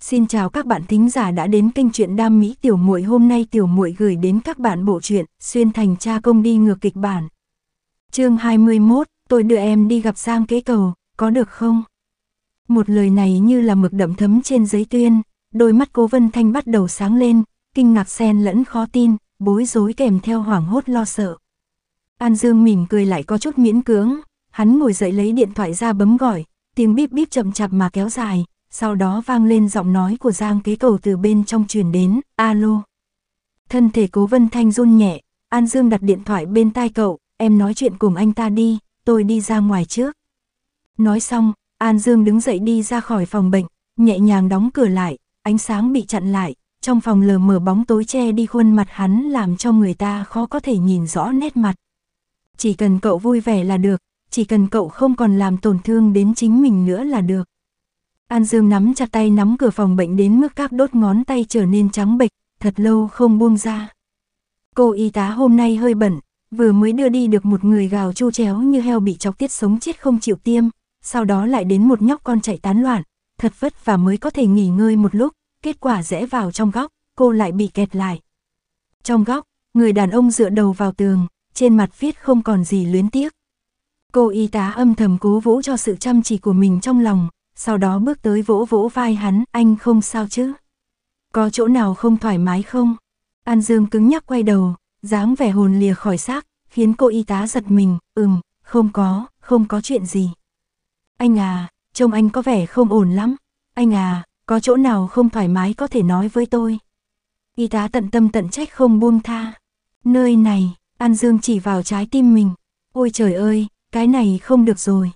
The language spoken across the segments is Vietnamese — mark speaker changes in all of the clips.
Speaker 1: Xin chào các bạn thính giả đã đến kênh truyện Đam Mỹ Tiểu Muội. Hôm nay Tiểu Muội gửi đến các bạn bộ truyện Xuyên thành cha công đi ngược kịch bản. Chương 21, tôi đưa em đi gặp Giang Kế Cầu, có được không? Một lời này như là mực đậm thấm trên giấy tuyên, đôi mắt Cố Vân Thanh bắt đầu sáng lên, kinh ngạc xen lẫn khó tin, bối rối kèm theo hoảng hốt lo sợ. An Dương mỉm cười lại có chút miễn cưỡng, hắn ngồi dậy lấy điện thoại ra bấm gọi, tiếng bíp bíp chậm chạp mà kéo dài, sau đó vang lên giọng nói của Giang kế cầu từ bên trong truyền đến, alo. Thân thể cố Vân Thanh run nhẹ, An Dương đặt điện thoại bên tai cậu, em nói chuyện cùng anh ta đi, tôi đi ra ngoài trước. Nói xong, An Dương đứng dậy đi ra khỏi phòng bệnh, nhẹ nhàng đóng cửa lại, ánh sáng bị chặn lại, trong phòng lờ mờ bóng tối che đi khuôn mặt hắn làm cho người ta khó có thể nhìn rõ nét mặt. Chỉ cần cậu vui vẻ là được, chỉ cần cậu không còn làm tổn thương đến chính mình nữa là được. An Dương nắm chặt tay nắm cửa phòng bệnh đến mức các đốt ngón tay trở nên trắng bệch, thật lâu không buông ra. Cô y tá hôm nay hơi bẩn, vừa mới đưa đi được một người gào chu chéo như heo bị chọc tiết sống chết không chịu tiêm, sau đó lại đến một nhóc con chạy tán loạn, thật vất vả mới có thể nghỉ ngơi một lúc, kết quả rẽ vào trong góc, cô lại bị kẹt lại. Trong góc, người đàn ông dựa đầu vào tường, trên mặt viết không còn gì luyến tiếc. Cô y tá âm thầm cố vũ cho sự chăm chỉ của mình trong lòng, sau đó bước tới vỗ vỗ vai hắn, anh không sao chứ? Có chỗ nào không thoải mái không? An Dương cứng nhắc quay đầu, dáng vẻ hồn lìa khỏi xác, khiến cô y tá giật mình, ừm, không có, không có chuyện gì. Anh à, trông anh có vẻ không ổn lắm, anh à, có chỗ nào không thoải mái có thể nói với tôi. Y tá tận tâm tận trách không buông tha. Nơi này, An Dương chỉ vào trái tim mình. Ôi trời ơi, cái này không được rồi.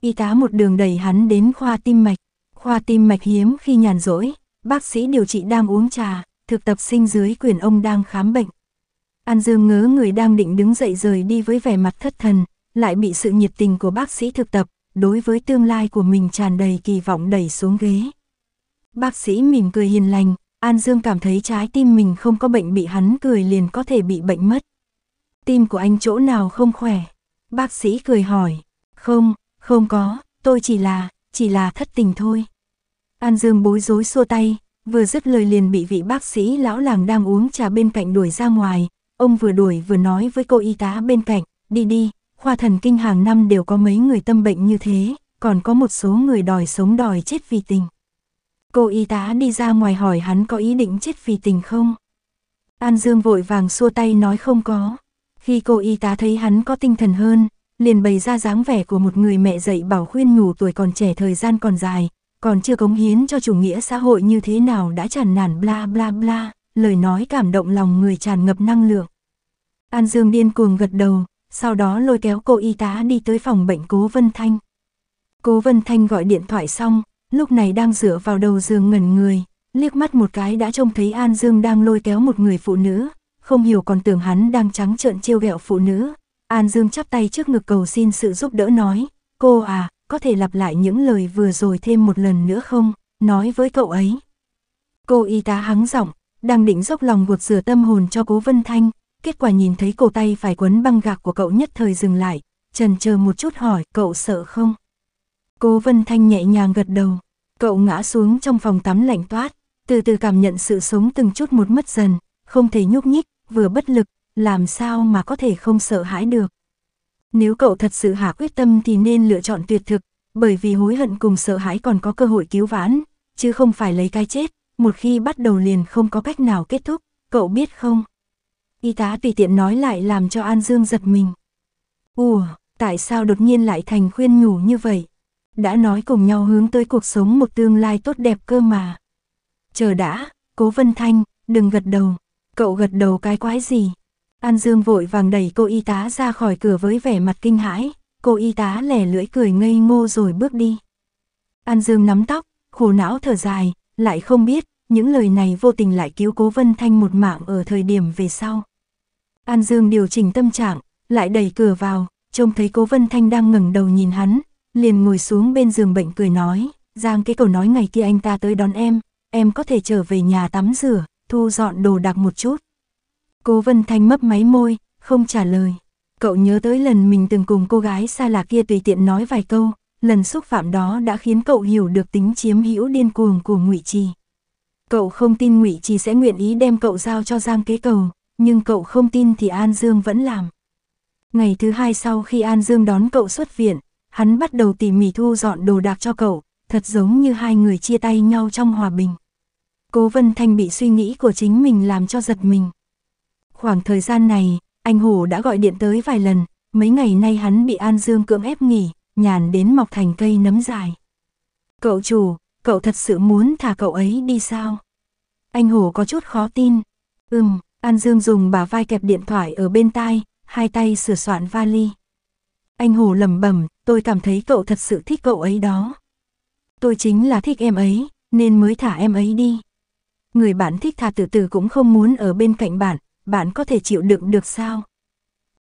Speaker 1: Y tá một đường đẩy hắn đến khoa tim mạch. Khoa tim mạch hiếm khi nhàn rỗi, bác sĩ điều trị đang uống trà, thực tập sinh dưới quyền ông đang khám bệnh. An Dương ngớ người đang định đứng dậy rời đi với vẻ mặt thất thần, lại bị sự nhiệt tình của bác sĩ thực tập, đối với tương lai của mình tràn đầy kỳ vọng đẩy xuống ghế. Bác sĩ mỉm cười hiền lành, An Dương cảm thấy trái tim mình không có bệnh bị hắn cười liền có thể bị bệnh mất. Tim của anh chỗ nào không khỏe? Bác sĩ cười hỏi, không, không có, tôi chỉ là, chỉ là thất tình thôi. An Dương bối rối xua tay, vừa dứt lời liền bị vị bác sĩ lão làng đang uống trà bên cạnh đuổi ra ngoài. Ông vừa đuổi vừa nói với cô y tá bên cạnh, đi đi, khoa thần kinh hàng năm đều có mấy người tâm bệnh như thế, còn có một số người đòi sống đòi chết vì tình. Cô y tá đi ra ngoài hỏi hắn có ý định chết vì tình không? An Dương vội vàng xua tay nói không có. Khi cô y tá thấy hắn có tinh thần hơn, liền bày ra dáng vẻ của một người mẹ dạy bảo khuyên nhủ tuổi còn trẻ thời gian còn dài, còn chưa cống hiến cho chủ nghĩa xã hội như thế nào đã tràn nản bla bla bla, lời nói cảm động lòng người tràn ngập năng lượng. An Dương điên cuồng gật đầu, sau đó lôi kéo cô y tá đi tới phòng bệnh Cố Vân Thanh. Cố Vân Thanh gọi điện thoại xong, lúc này đang dựa vào đầu giường ngẩn người, liếc mắt một cái đã trông thấy An Dương đang lôi kéo một người phụ nữ, không hiểu còn tưởng hắn đang trắng trợn trêu ghẹo phụ nữ, An Dương chắp tay trước ngực cầu xin sự giúp đỡ nói, cô à, có thể lặp lại những lời vừa rồi thêm một lần nữa không, nói với cậu ấy. Cô y tá hắng giọng, đang định dốc lòng gột rửa tâm hồn cho cố Vân Thanh, kết quả nhìn thấy cổ tay phải quấn băng gạc của cậu nhất thời dừng lại, trần chờ một chút hỏi cậu sợ không. Cố Vân Thanh nhẹ nhàng gật đầu, cậu ngã xuống trong phòng tắm lạnh toát, từ từ cảm nhận sự sống từng chút một mất dần, không thể nhúc nhích, vừa bất lực, làm sao mà có thể không sợ hãi được. Nếu cậu thật sự hạ quyết tâm thì nên lựa chọn tuyệt thực, bởi vì hối hận cùng sợ hãi còn có cơ hội cứu vãn, chứ không phải lấy cái chết, một khi bắt đầu liền không có cách nào kết thúc, cậu biết không? Y tá tùy tiện nói lại làm cho An Dương giật mình. Ủa, tại sao đột nhiên lại thành khuyên nhủ như vậy? Đã nói cùng nhau hướng tới cuộc sống một tương lai tốt đẹp cơ mà. Chờ đã, Cố Vân Thanh, đừng gật đầu. Cậu gật đầu cái quái gì? An Dương vội vàng đẩy cô y tá ra khỏi cửa với vẻ mặt kinh hãi, cô y tá lẻ lưỡi cười ngây ngô rồi bước đi. An Dương nắm tóc, khổ não thở dài, lại không biết, những lời này vô tình lại cứu Cố Vân Thanh một mạng ở thời điểm về sau. An Dương điều chỉnh tâm trạng, lại đẩy cửa vào, trông thấy Cố Vân Thanh đang ngẩng đầu nhìn hắn, liền ngồi xuống bên giường bệnh cười nói, Giang cái cầu nói ngày kia anh ta tới đón em, em có thể trở về nhà tắm rửa, thu dọn đồ đạc một chút. Cố Vân Thanh mấp máy môi, không trả lời. Cậu nhớ tới lần mình từng cùng cô gái xa lạ kia tùy tiện nói vài câu, lần xúc phạm đó đã khiến cậu hiểu được tính chiếm hữu điên cuồng của Ngụy Trì. Cậu không tin Ngụy Trì sẽ nguyện ý đem cậu giao cho Giang Kế Cầu, nhưng cậu không tin thì An Dương vẫn làm. Ngày thứ hai sau khi An Dương đón cậu xuất viện, hắn bắt đầu tỉ mỉ thu dọn đồ đạc cho cậu, thật giống như hai người chia tay nhau trong hòa bình. Cố Vân Thanh bị suy nghĩ của chính mình làm cho giật mình. Khoảng thời gian này, anh Hồ đã gọi điện tới vài lần, mấy ngày nay hắn bị An Dương cưỡng ép nghỉ, nhàn đến mọc thành cây nấm dài. Cậu chủ, cậu thật sự muốn thả cậu ấy đi sao? Anh Hồ có chút khó tin. Ừm, An Dương dùng bà vai kẹp điện thoại ở bên tai, hai tay sửa soạn vali. Anh Hồ lẩm bẩm, tôi cảm thấy cậu thật sự thích cậu ấy đó. Tôi chính là thích em ấy, nên mới thả em ấy đi. Người bạn thích thà tự tử cũng không muốn ở bên cạnh bạn, bạn có thể chịu đựng được sao?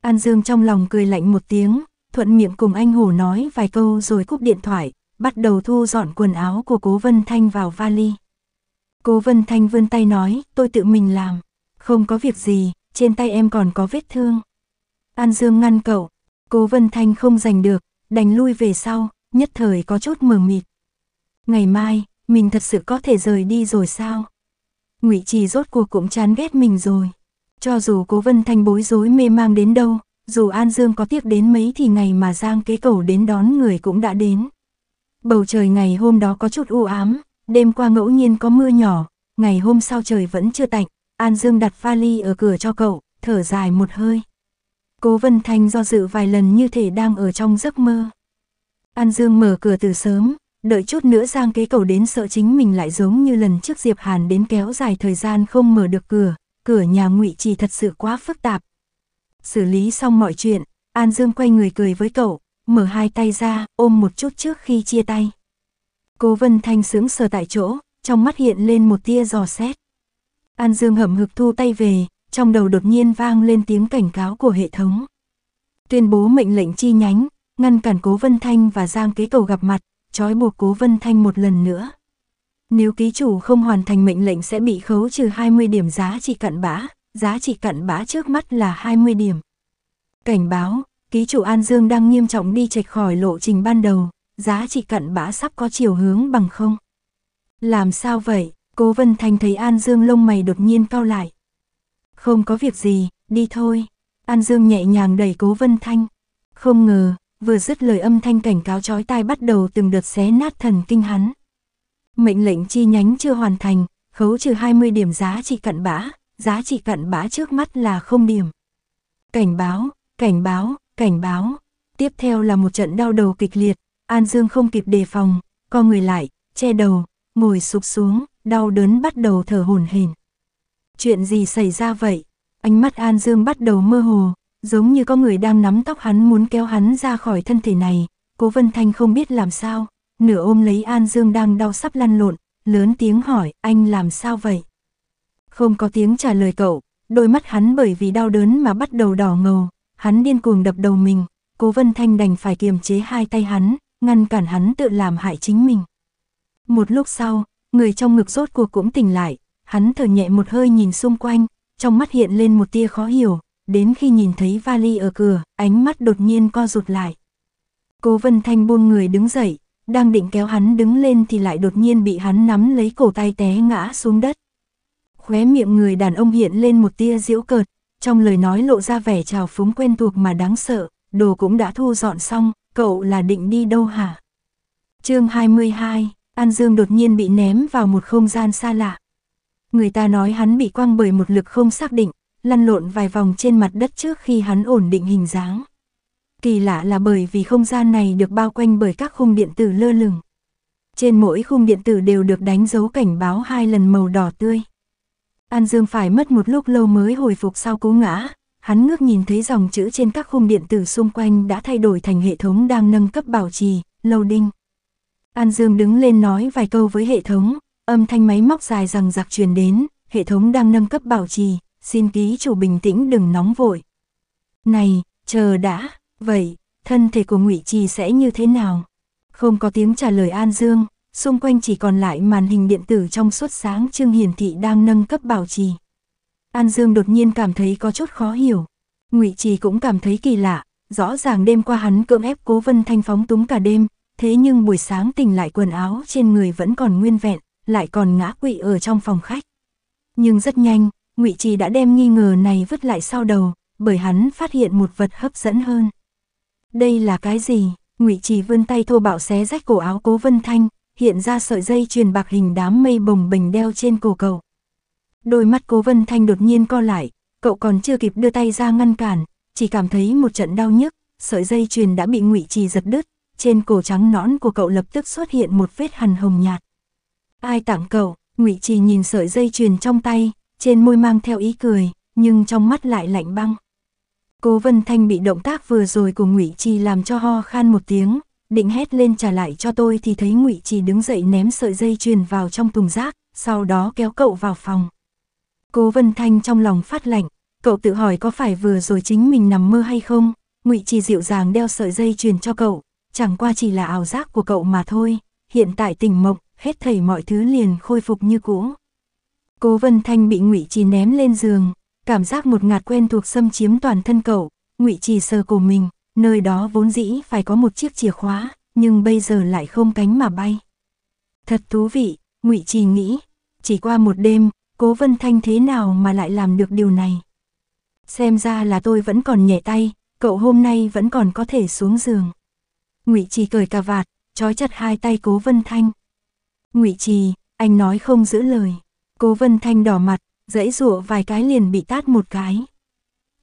Speaker 1: An Dương trong lòng cười lạnh một tiếng, thuận miệng cùng anh Hồ nói vài câu rồi cúp điện thoại, bắt đầu thu dọn quần áo của Cố Vân Thanh vào vali. Cố Vân Thanh vươn tay nói, tôi tự mình làm, không có việc gì, trên tay em còn có vết thương. An Dương ngăn cậu, Cố Vân Thanh không giành được, đành lui về sau, nhất thời có chút mờ mịt. Ngày mai, mình thật sự có thể rời đi rồi sao? Ngụy Trì rốt cuộc cũng chán ghét mình rồi. Cho dù cố Vân Thanh bối rối mê mang đến đâu, dù An Dương có tiếc đến mấy thì ngày mà Giang kế cầu đến đón người cũng đã đến. Bầu trời ngày hôm đó có chút u ám, đêm qua ngẫu nhiên có mưa nhỏ, ngày hôm sau trời vẫn chưa tạnh, An Dương đặt vali ở cửa cho cậu, thở dài một hơi. Cố Vân Thanh do dự vài lần như thể đang ở trong giấc mơ. An Dương mở cửa từ sớm, đợi chút nữa Giang kế cầu đến sợ chính mình lại giống như lần trước Diệp Hàn đến kéo dài thời gian không mở được cửa, cửa nhà ngụy trì thật sự quá phức tạp. Xử lý xong mọi chuyện, An Dương quay người cười với cậu, mở hai tay ra, ôm một chút trước khi chia tay. Cố Vân Thanh sướng sờ tại chỗ, trong mắt hiện lên một tia giò xét. An Dương hậm hực thu tay về, trong đầu đột nhiên vang lên tiếng cảnh cáo của hệ thống. Tuyên bố mệnh lệnh chi nhánh, ngăn cản Cố Vân Thanh và Giang Kế Cầu gặp mặt, trói buộc Cố Vân Thanh một lần nữa. Nếu ký chủ không hoàn thành mệnh lệnh sẽ bị khấu trừ 20 điểm giá trị cận bã, giá trị cận bã trước mắt là 20 điểm. Cảnh báo, ký chủ An Dương đang nghiêm trọng đi chệch khỏi lộ trình ban đầu, giá trị cận bã sắp có chiều hướng bằng không. Làm sao vậy? Cố Vân Thành thấy An Dương lông mày đột nhiên cao lại. Không có việc gì, đi thôi. An Dương nhẹ nhàng đẩy Cố Vân Thanh. Không ngờ, vừa dứt lời âm thanh cảnh cáo chói tai bắt đầu từng đợt xé nát thần kinh hắn mệnh lệnh chi nhánh chưa hoàn thành, khấu trừ 20 điểm giá trị cận bã, giá trị cận bã trước mắt là không điểm. Cảnh báo, cảnh báo, cảnh báo. Tiếp theo là một trận đau đầu kịch liệt, An Dương không kịp đề phòng, co người lại, che đầu, ngồi sụp xuống, đau đớn bắt đầu thở hổn hển. Chuyện gì xảy ra vậy? Ánh mắt An Dương bắt đầu mơ hồ, giống như có người đang nắm tóc hắn muốn kéo hắn ra khỏi thân thể này, Cố Vân Thanh không biết làm sao, nửa ôm lấy An Dương đang đau sắp lăn lộn, lớn tiếng hỏi, anh làm sao vậy? Không có tiếng trả lời cậu, đôi mắt hắn bởi vì đau đớn mà bắt đầu đỏ ngầu, hắn điên cuồng đập đầu mình, cố Vân Thanh đành phải kiềm chế hai tay hắn, ngăn cản hắn tự làm hại chính mình. Một lúc sau, người trong ngực rốt cuộc cũng tỉnh lại, hắn thở nhẹ một hơi nhìn xung quanh, trong mắt hiện lên một tia khó hiểu, đến khi nhìn thấy vali ở cửa, ánh mắt đột nhiên co rụt lại. Cố Vân Thanh buông người đứng dậy, đang định kéo hắn đứng lên thì lại đột nhiên bị hắn nắm lấy cổ tay té ngã xuống đất. Khóe miệng người đàn ông hiện lên một tia giễu cợt, trong lời nói lộ ra vẻ trào phúng quen thuộc mà đáng sợ, đồ cũng đã thu dọn xong, cậu là định đi đâu hả? chương 22, An Dương đột nhiên bị ném vào một không gian xa lạ. Người ta nói hắn bị quăng bởi một lực không xác định, lăn lộn vài vòng trên mặt đất trước khi hắn ổn định hình dáng. Kỳ lạ là bởi vì không gian này được bao quanh bởi các khung điện tử lơ lửng. Trên mỗi khung điện tử đều được đánh dấu cảnh báo hai lần màu đỏ tươi. An Dương phải mất một lúc lâu mới hồi phục sau cú ngã, hắn ngước nhìn thấy dòng chữ trên các khung điện tử xung quanh đã thay đổi thành hệ thống đang nâng cấp bảo trì, lâu đinh. An Dương đứng lên nói vài câu với hệ thống, âm thanh máy móc dài rằng giặc truyền đến, hệ thống đang nâng cấp bảo trì, xin ký chủ bình tĩnh đừng nóng vội. Này, chờ đã, Vậy, thân thể của ngụy Trì sẽ như thế nào? Không có tiếng trả lời An Dương, xung quanh chỉ còn lại màn hình điện tử trong suốt sáng trương hiển thị đang nâng cấp bảo trì. An Dương đột nhiên cảm thấy có chút khó hiểu. Ngụy Trì cũng cảm thấy kỳ lạ, rõ ràng đêm qua hắn cưỡng ép Cố Vân Thanh phóng túng cả đêm, thế nhưng buổi sáng tỉnh lại quần áo trên người vẫn còn nguyên vẹn, lại còn ngã quỵ ở trong phòng khách. Nhưng rất nhanh, Ngụy Trì đã đem nghi ngờ này vứt lại sau đầu, bởi hắn phát hiện một vật hấp dẫn hơn. Đây là cái gì? Ngụy Trì vươn tay thô bạo xé rách cổ áo Cố Vân Thanh, hiện ra sợi dây truyền bạc hình đám mây bồng bềnh đeo trên cổ cậu. Đôi mắt Cố Vân Thanh đột nhiên co lại, cậu còn chưa kịp đưa tay ra ngăn cản, chỉ cảm thấy một trận đau nhức, sợi dây truyền đã bị Ngụy Trì giật đứt, trên cổ trắng nõn của cậu lập tức xuất hiện một vết hằn hồng nhạt. Ai tặng cậu? Ngụy Trì nhìn sợi dây truyền trong tay, trên môi mang theo ý cười, nhưng trong mắt lại lạnh băng. Cố Vân Thanh bị động tác vừa rồi của Ngụy Trì làm cho ho khan một tiếng, định hét lên trả lại cho tôi thì thấy Ngụy Trì đứng dậy ném sợi dây chuyền vào trong thùng rác, sau đó kéo cậu vào phòng. Cố Vân Thanh trong lòng phát lạnh, cậu tự hỏi có phải vừa rồi chính mình nằm mơ hay không? Ngụy Trì dịu dàng đeo sợi dây chuyền cho cậu, chẳng qua chỉ là ảo giác của cậu mà thôi, hiện tại tỉnh mộng, hết thảy mọi thứ liền khôi phục như cũ. Cố Vân Thanh bị Ngụy Trì ném lên giường, cảm giác một ngạt quen thuộc xâm chiếm toàn thân cậu, ngụy trì sờ cổ mình, nơi đó vốn dĩ phải có một chiếc chìa khóa, nhưng bây giờ lại không cánh mà bay. Thật thú vị, ngụy trì nghĩ, chỉ qua một đêm, cố vân thanh thế nào mà lại làm được điều này. Xem ra là tôi vẫn còn nhẹ tay, cậu hôm nay vẫn còn có thể xuống giường. Ngụy Trì cởi cà vạt, trói chặt hai tay Cố Vân Thanh. "Ngụy Trì, anh nói không giữ lời." Cố Vân Thanh đỏ mặt, dãy rụa vài cái liền bị tát một cái.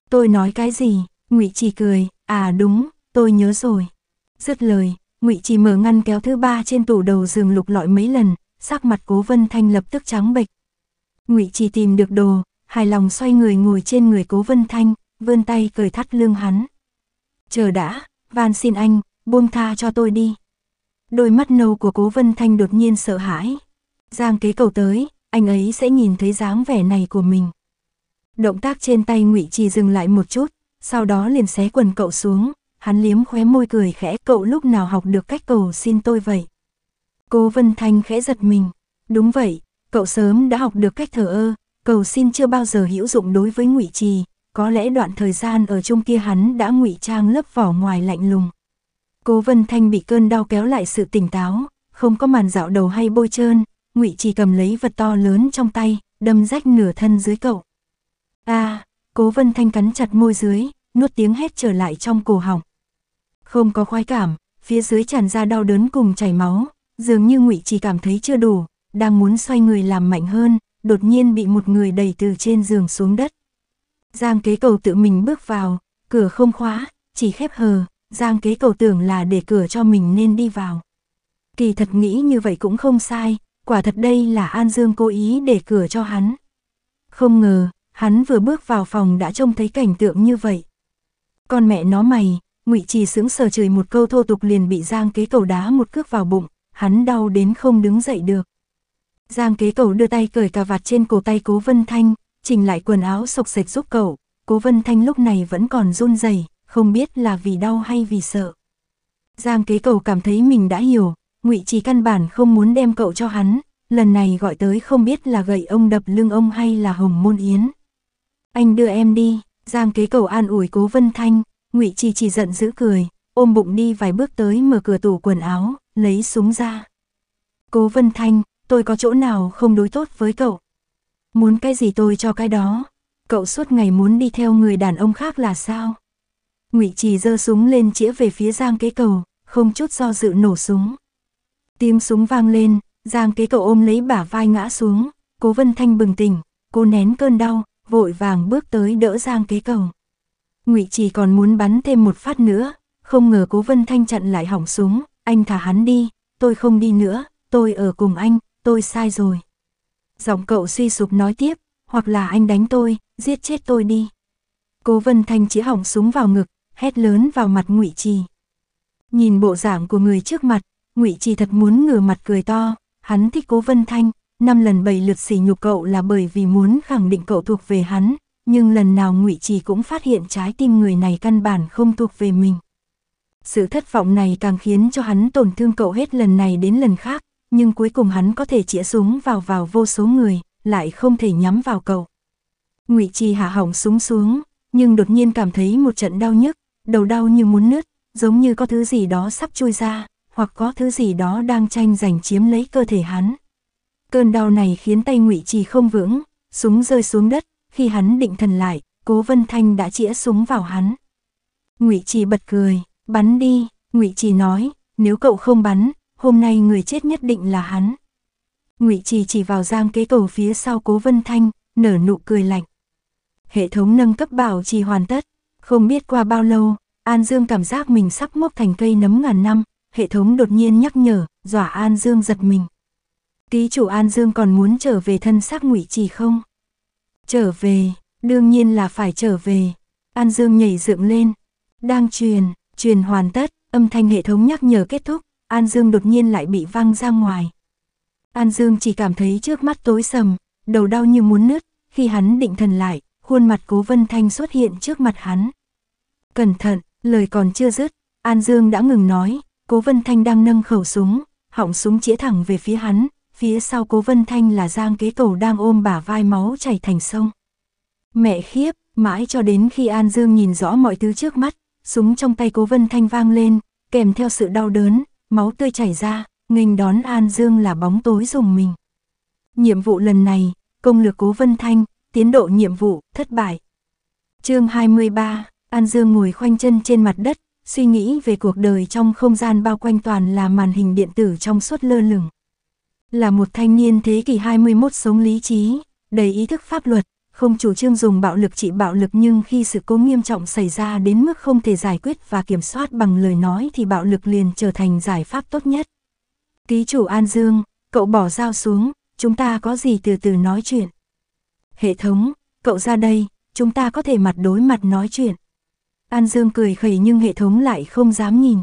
Speaker 1: Tôi nói cái gì? Ngụy Trì cười, à đúng, tôi nhớ rồi. Dứt lời, Ngụy Trì mở ngăn kéo thứ ba trên tủ đầu giường lục lọi mấy lần, sắc mặt Cố Vân Thanh lập tức trắng bệch. Ngụy Trì tìm được đồ, hài lòng xoay người ngồi trên người Cố Vân Thanh, vươn tay cởi thắt lưng hắn. "Chờ đã, van xin anh, buông tha cho tôi đi." Đôi mắt nâu của Cố Vân Thanh đột nhiên sợ hãi. Giang Kế Cầu tới, anh ấy sẽ nhìn thấy dáng vẻ này của mình. Động tác trên tay Ngụy Trì dừng lại một chút, sau đó liền xé quần cậu xuống, hắn liếm khóe môi cười khẽ, cậu lúc nào học được cách cầu xin tôi vậy? cô Vân Thanh khẽ giật mình, đúng vậy, cậu sớm đã học được cách thở ơ, cầu xin chưa bao giờ hữu dụng đối với Ngụy Trì, có lẽ đoạn thời gian ở chung kia hắn đã ngụy trang lớp vỏ ngoài lạnh lùng. cô Vân Thanh bị cơn đau kéo lại sự tỉnh táo, không có màn dạo đầu hay bôi trơn, ngụy chỉ cầm lấy vật to lớn trong tay, đâm rách nửa thân dưới cậu. a à, cố vân thanh cắn chặt môi dưới, nuốt tiếng hét trở lại trong cổ họng. Không có khoái cảm, phía dưới tràn ra đau đớn cùng chảy máu, dường như ngụy chỉ cảm thấy chưa đủ, đang muốn xoay người làm mạnh hơn, đột nhiên bị một người đẩy từ trên giường xuống đất. Giang kế cầu tự mình bước vào, cửa không khóa, chỉ khép hờ, Giang kế cầu tưởng là để cửa cho mình nên đi vào. Kỳ thật nghĩ như vậy cũng không sai, quả thật đây là An Dương cố ý để cửa cho hắn. Không ngờ, hắn vừa bước vào phòng đã trông thấy cảnh tượng như vậy. Con mẹ nó mày, ngụy Trì sững sờ chửi một câu thô tục liền bị Giang Kế Cầu đá một cước vào bụng, hắn đau đến không đứng dậy được. Giang Kế Cầu đưa tay cởi cà vạt trên cổ tay Cố Vân Thanh, chỉnh lại quần áo sộc sạch giúp cậu, Cố Vân Thanh lúc này vẫn còn run rẩy, không biết là vì đau hay vì sợ. Giang Kế Cầu cảm thấy mình đã hiểu, ngụy Trì căn bản không muốn đem cậu cho hắn, lần này gọi tới không biết là gậy ông đập lưng ông hay là hồng môn yến. Anh đưa em đi, Giang kế cầu an ủi cố Vân Thanh, ngụy Trì chỉ giận giữ cười, ôm bụng đi vài bước tới mở cửa tủ quần áo, lấy súng ra. Cố Vân Thanh, tôi có chỗ nào không đối tốt với cậu? Muốn cái gì tôi cho cái đó? Cậu suốt ngày muốn đi theo người đàn ông khác là sao? Ngụy Trì giơ súng lên chĩa về phía Giang Kế Cầu, không chút do dự nổ súng. Tiếng súng vang lên, Giang kế cậu ôm lấy bả vai ngã xuống, cố Vân Thanh bừng tỉnh, cô nén cơn đau, vội vàng bước tới đỡ Giang kế cầu. Ngụy chỉ còn muốn bắn thêm một phát nữa, không ngờ cố Vân Thanh chặn lại hỏng súng, anh thả hắn đi, tôi không đi nữa, tôi ở cùng anh, tôi sai rồi. Giọng cậu suy sụp nói tiếp, hoặc là anh đánh tôi, giết chết tôi đi. Cố Vân Thanh chỉ hỏng súng vào ngực, hét lớn vào mặt Ngụy Trì. Nhìn bộ dạng của người trước mặt, ngụy Trì thật muốn ngửa mặt cười to, hắn thích Cố Vân Thanh, năm lần bảy lượt sỉ nhục cậu là bởi vì muốn khẳng định cậu thuộc về hắn, nhưng lần nào ngụy Trì cũng phát hiện trái tim người này căn bản không thuộc về mình. Sự thất vọng này càng khiến cho hắn tổn thương cậu hết lần này đến lần khác, nhưng cuối cùng hắn có thể chĩa súng vào vào vô số người, lại không thể nhắm vào cậu. Ngụy Trì hạ hỏng súng xuống, nhưng đột nhiên cảm thấy một trận đau nhức, đầu đau như muốn nứt, giống như có thứ gì đó sắp chui ra, hoặc có thứ gì đó đang tranh giành chiếm lấy cơ thể hắn. Cơn đau này khiến tay ngụy trì không vững, súng rơi xuống đất, khi hắn định thần lại, cố vân thanh đã chĩa súng vào hắn. Ngụy trì bật cười, bắn đi, ngụy trì nói, nếu cậu không bắn, hôm nay người chết nhất định là hắn. Ngụy Trì chỉ, vào giang kế cầu phía sau Cố Vân Thanh, nở nụ cười lạnh. Hệ thống nâng cấp bảo trì hoàn tất, không biết qua bao lâu, An Dương cảm giác mình sắp mốc thành cây nấm ngàn năm, hệ thống đột nhiên nhắc nhở, dọa An Dương giật mình. Ký chủ An Dương còn muốn trở về thân xác ngụy trì không? Trở về, đương nhiên là phải trở về. An Dương nhảy dựng lên. Đang truyền, truyền hoàn tất, âm thanh hệ thống nhắc nhở kết thúc, An Dương đột nhiên lại bị văng ra ngoài. An Dương chỉ cảm thấy trước mắt tối sầm, đầu đau như muốn nứt, khi hắn định thần lại, khuôn mặt cố Vân Thanh xuất hiện trước mặt hắn. Cẩn thận, lời còn chưa dứt, An Dương đã ngừng nói, Cố Vân Thanh đang nâng khẩu súng, họng súng chĩa thẳng về phía hắn, phía sau Cố Vân Thanh là Giang Kế Tổ đang ôm bả vai máu chảy thành sông. Mẹ khiếp, mãi cho đến khi An Dương nhìn rõ mọi thứ trước mắt, súng trong tay Cố Vân Thanh vang lên, kèm theo sự đau đớn, máu tươi chảy ra, nghênh đón An Dương là bóng tối dùng mình. Nhiệm vụ lần này, công lược Cố Vân Thanh, tiến độ nhiệm vụ, thất bại. chương 23, An Dương ngồi khoanh chân trên mặt đất, suy nghĩ về cuộc đời trong không gian bao quanh toàn là màn hình điện tử trong suốt lơ lửng. Là một thanh niên thế kỷ 21 sống lý trí, đầy ý thức pháp luật, không chủ trương dùng bạo lực trị bạo lực nhưng khi sự cố nghiêm trọng xảy ra đến mức không thể giải quyết và kiểm soát bằng lời nói thì bạo lực liền trở thành giải pháp tốt nhất. Ký chủ An Dương, cậu bỏ dao xuống, chúng ta có gì từ từ nói chuyện. Hệ thống, cậu ra đây, chúng ta có thể mặt đối mặt nói chuyện. An Dương cười khẩy nhưng hệ thống lại không dám nhìn.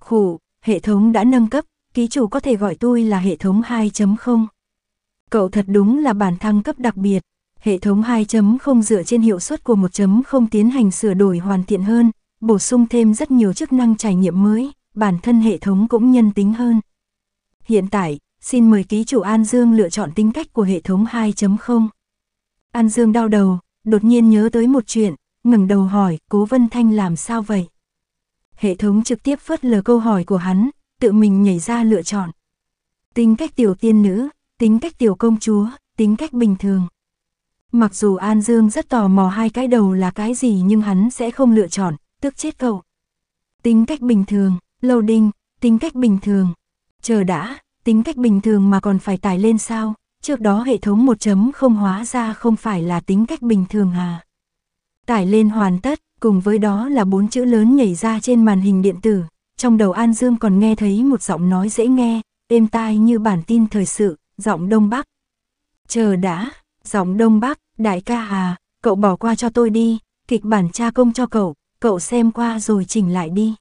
Speaker 1: Khủ, hệ thống đã nâng cấp, ký chủ có thể gọi tôi là hệ thống 2.0. Cậu thật đúng là bản thăng cấp đặc biệt. Hệ thống 2.0 dựa trên hiệu suất của 1.0 tiến hành sửa đổi hoàn thiện hơn, bổ sung thêm rất nhiều chức năng trải nghiệm mới, bản thân hệ thống cũng nhân tính hơn. Hiện tại, xin mời ký chủ An Dương lựa chọn tính cách của hệ thống 2.0. An Dương đau đầu, đột nhiên nhớ tới một chuyện, ngẩng đầu hỏi, Cố Vân Thanh làm sao vậy? Hệ thống trực tiếp phớt lờ câu hỏi của hắn, tự mình nhảy ra lựa chọn. Tính cách tiểu tiên nữ, tính cách tiểu công chúa, tính cách bình thường. Mặc dù An Dương rất tò mò hai cái đầu là cái gì nhưng hắn sẽ không lựa chọn, tức chết cậu. Tính cách bình thường, lâu đinh, tính cách bình thường. Chờ đã, tính cách bình thường mà còn phải tải lên sao? Trước đó hệ thống 1.0 hóa ra không phải là tính cách bình thường à? Tải lên hoàn tất, cùng với đó là bốn chữ lớn nhảy ra trên màn hình điện tử. Trong đầu An Dương còn nghe thấy một giọng nói dễ nghe, êm tai như bản tin thời sự, giọng Đông Bắc. Chờ đã, giọng Đông Bắc, đại ca hà cậu bỏ qua cho tôi đi, kịch bản cha công cho cậu, cậu xem qua rồi chỉnh lại đi.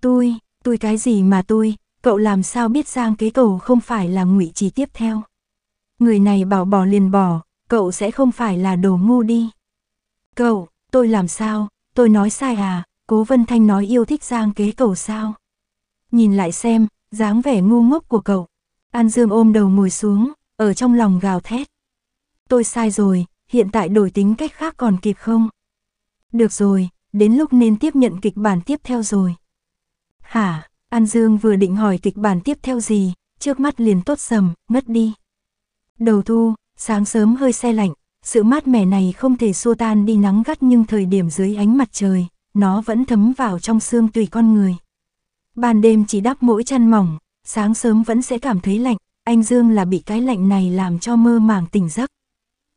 Speaker 1: Tôi, tôi cái gì mà tôi, cậu làm sao biết Giang kế cầu không phải là ngụy trì tiếp theo. Người này bảo bỏ liền bỏ, cậu sẽ không phải là đồ ngu đi cầu tôi làm sao, tôi nói sai à, Cố Vân Thanh nói yêu thích Giang kế cầu sao. Nhìn lại xem, dáng vẻ ngu ngốc của cậu. An Dương ôm đầu ngồi xuống, ở trong lòng gào thét. Tôi sai rồi, hiện tại đổi tính cách khác còn kịp không? Được rồi, đến lúc nên tiếp nhận kịch bản tiếp theo rồi. Hả, An Dương vừa định hỏi kịch bản tiếp theo gì, trước mắt liền tốt sầm, ngất đi. Đầu thu, sáng sớm hơi xe lạnh, sự mát mẻ này không thể xua tan đi nắng gắt nhưng thời điểm dưới ánh mặt trời, nó vẫn thấm vào trong xương tùy con người. Ban đêm chỉ đắp mỗi chăn mỏng, sáng sớm vẫn sẽ cảm thấy lạnh, anh Dương là bị cái lạnh này làm cho mơ màng tỉnh giấc.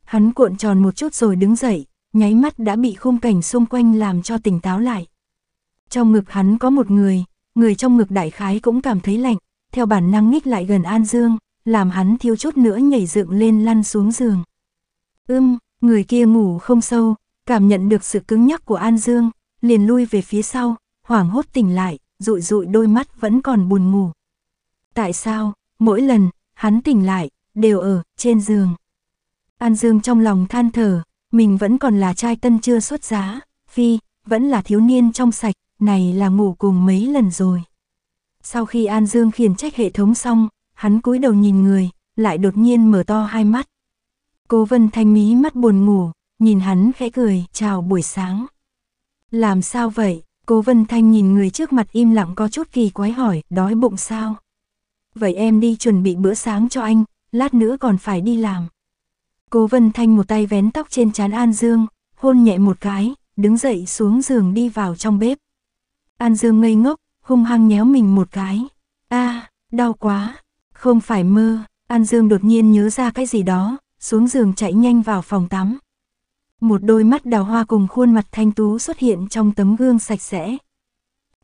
Speaker 1: Hắn cuộn tròn một chút rồi đứng dậy, nháy mắt đã bị khung cảnh xung quanh làm cho tỉnh táo lại. Trong ngực hắn có một người, người trong ngực đại khái cũng cảm thấy lạnh, theo bản năng nghích lại gần An Dương, làm hắn thiếu chút nữa nhảy dựng lên lăn xuống giường. Ưm, người kia ngủ không sâu, cảm nhận được sự cứng nhắc của An Dương, liền lui về phía sau, hoảng hốt tỉnh lại, rụi rụi đôi mắt vẫn còn buồn ngủ. Tại sao, mỗi lần, hắn tỉnh lại, đều ở, trên giường. An Dương trong lòng than thở, mình vẫn còn là trai tân chưa xuất giá, phi, vẫn là thiếu niên trong sạch, này là ngủ cùng mấy lần rồi. Sau khi An Dương khiển trách hệ thống xong, hắn cúi đầu nhìn người, lại đột nhiên mở to hai mắt, Cố Vân Thanh mí mắt buồn ngủ, nhìn hắn khẽ cười, chào buổi sáng. Làm sao vậy? Cố Vân Thanh nhìn người trước mặt im lặng có chút kỳ quái hỏi, đói bụng sao? Vậy em đi chuẩn bị bữa sáng cho anh, lát nữa còn phải đi làm. Cố Vân Thanh một tay vén tóc trên trán An Dương, hôn nhẹ một cái, đứng dậy xuống giường đi vào trong bếp. An Dương ngây ngốc, hung hăng nhéo mình một cái. a đau quá, không phải mơ, An Dương đột nhiên nhớ ra cái gì đó, xuống giường chạy nhanh vào phòng tắm. Một đôi mắt đào hoa cùng khuôn mặt thanh tú xuất hiện trong tấm gương sạch sẽ.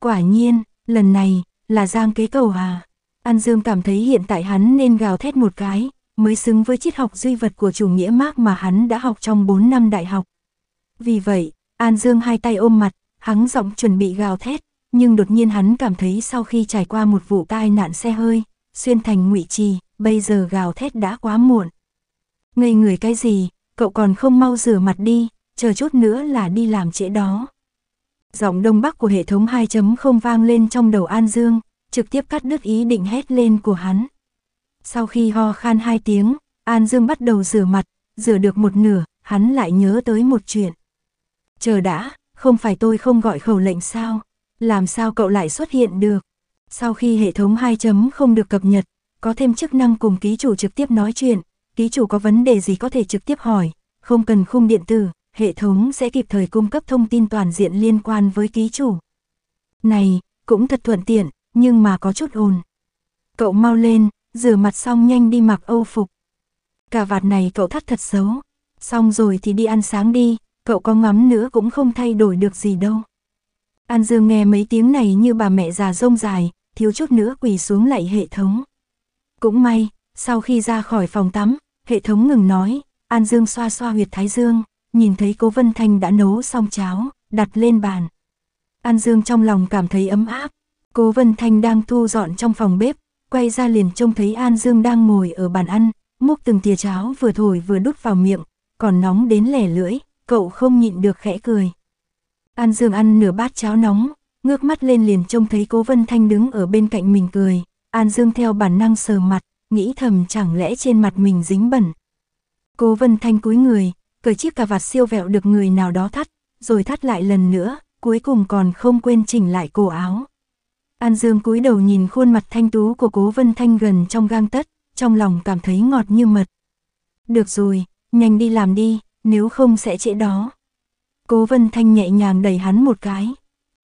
Speaker 1: Quả nhiên, lần này, là Giang kế cầu hà. An Dương cảm thấy hiện tại hắn nên gào thét một cái, mới xứng với triết học duy vật của chủ nghĩa Mark mà hắn đã học trong 4 năm đại học. Vì vậy, An Dương hai tay ôm mặt, hắn giọng chuẩn bị gào thét, nhưng đột nhiên hắn cảm thấy sau khi trải qua một vụ tai nạn xe hơi, xuyên thành ngụy trì, bây giờ gào thét đã quá muộn ngây người cái gì, cậu còn không mau rửa mặt đi, chờ chút nữa là đi làm trễ đó. Giọng đông bắc của hệ thống 2.0 vang lên trong đầu An Dương, trực tiếp cắt đứt ý định hét lên của hắn. Sau khi ho khan hai tiếng, An Dương bắt đầu rửa mặt, rửa được một nửa, hắn lại nhớ tới một chuyện. Chờ đã, không phải tôi không gọi khẩu lệnh sao, làm sao cậu lại xuất hiện được. Sau khi hệ thống 2.0 được cập nhật, có thêm chức năng cùng ký chủ trực tiếp nói chuyện, ký chủ có vấn đề gì có thể trực tiếp hỏi, không cần khung điện tử, hệ thống sẽ kịp thời cung cấp thông tin toàn diện liên quan với ký chủ. Này, cũng thật thuận tiện, nhưng mà có chút ồn. Cậu mau lên, rửa mặt xong nhanh đi mặc âu phục. cà vạt này cậu thắt thật xấu, xong rồi thì đi ăn sáng đi, cậu có ngắm nữa cũng không thay đổi được gì đâu. An Dương nghe mấy tiếng này như bà mẹ già rông dài, thiếu chút nữa quỳ xuống lạy hệ thống. Cũng may, sau khi ra khỏi phòng tắm, hệ thống ngừng nói, An Dương xoa xoa huyệt thái dương, nhìn thấy Cố Vân Thanh đã nấu xong cháo, đặt lên bàn. An Dương trong lòng cảm thấy ấm áp, Cố Vân Thanh đang thu dọn trong phòng bếp, quay ra liền trông thấy An Dương đang ngồi ở bàn ăn, múc từng tìa cháo vừa thổi vừa đút vào miệng, còn nóng đến lẻ lưỡi, cậu không nhịn được khẽ cười. An Dương ăn nửa bát cháo nóng, ngước mắt lên liền trông thấy Cố Vân Thanh đứng ở bên cạnh mình cười, An Dương theo bản năng sờ mặt, nghĩ thầm chẳng lẽ trên mặt mình dính bẩn. Cố Vân Thanh cúi người, cởi chiếc cà vạt siêu vẹo được người nào đó thắt, rồi thắt lại lần nữa, cuối cùng còn không quên chỉnh lại cổ áo. An Dương cúi đầu nhìn khuôn mặt thanh tú của Cố Vân Thanh gần trong gang tấc, trong lòng cảm thấy ngọt như mật. Được rồi, nhanh đi làm đi, nếu không sẽ trễ đó. Cố Vân Thanh nhẹ nhàng đẩy hắn một cái.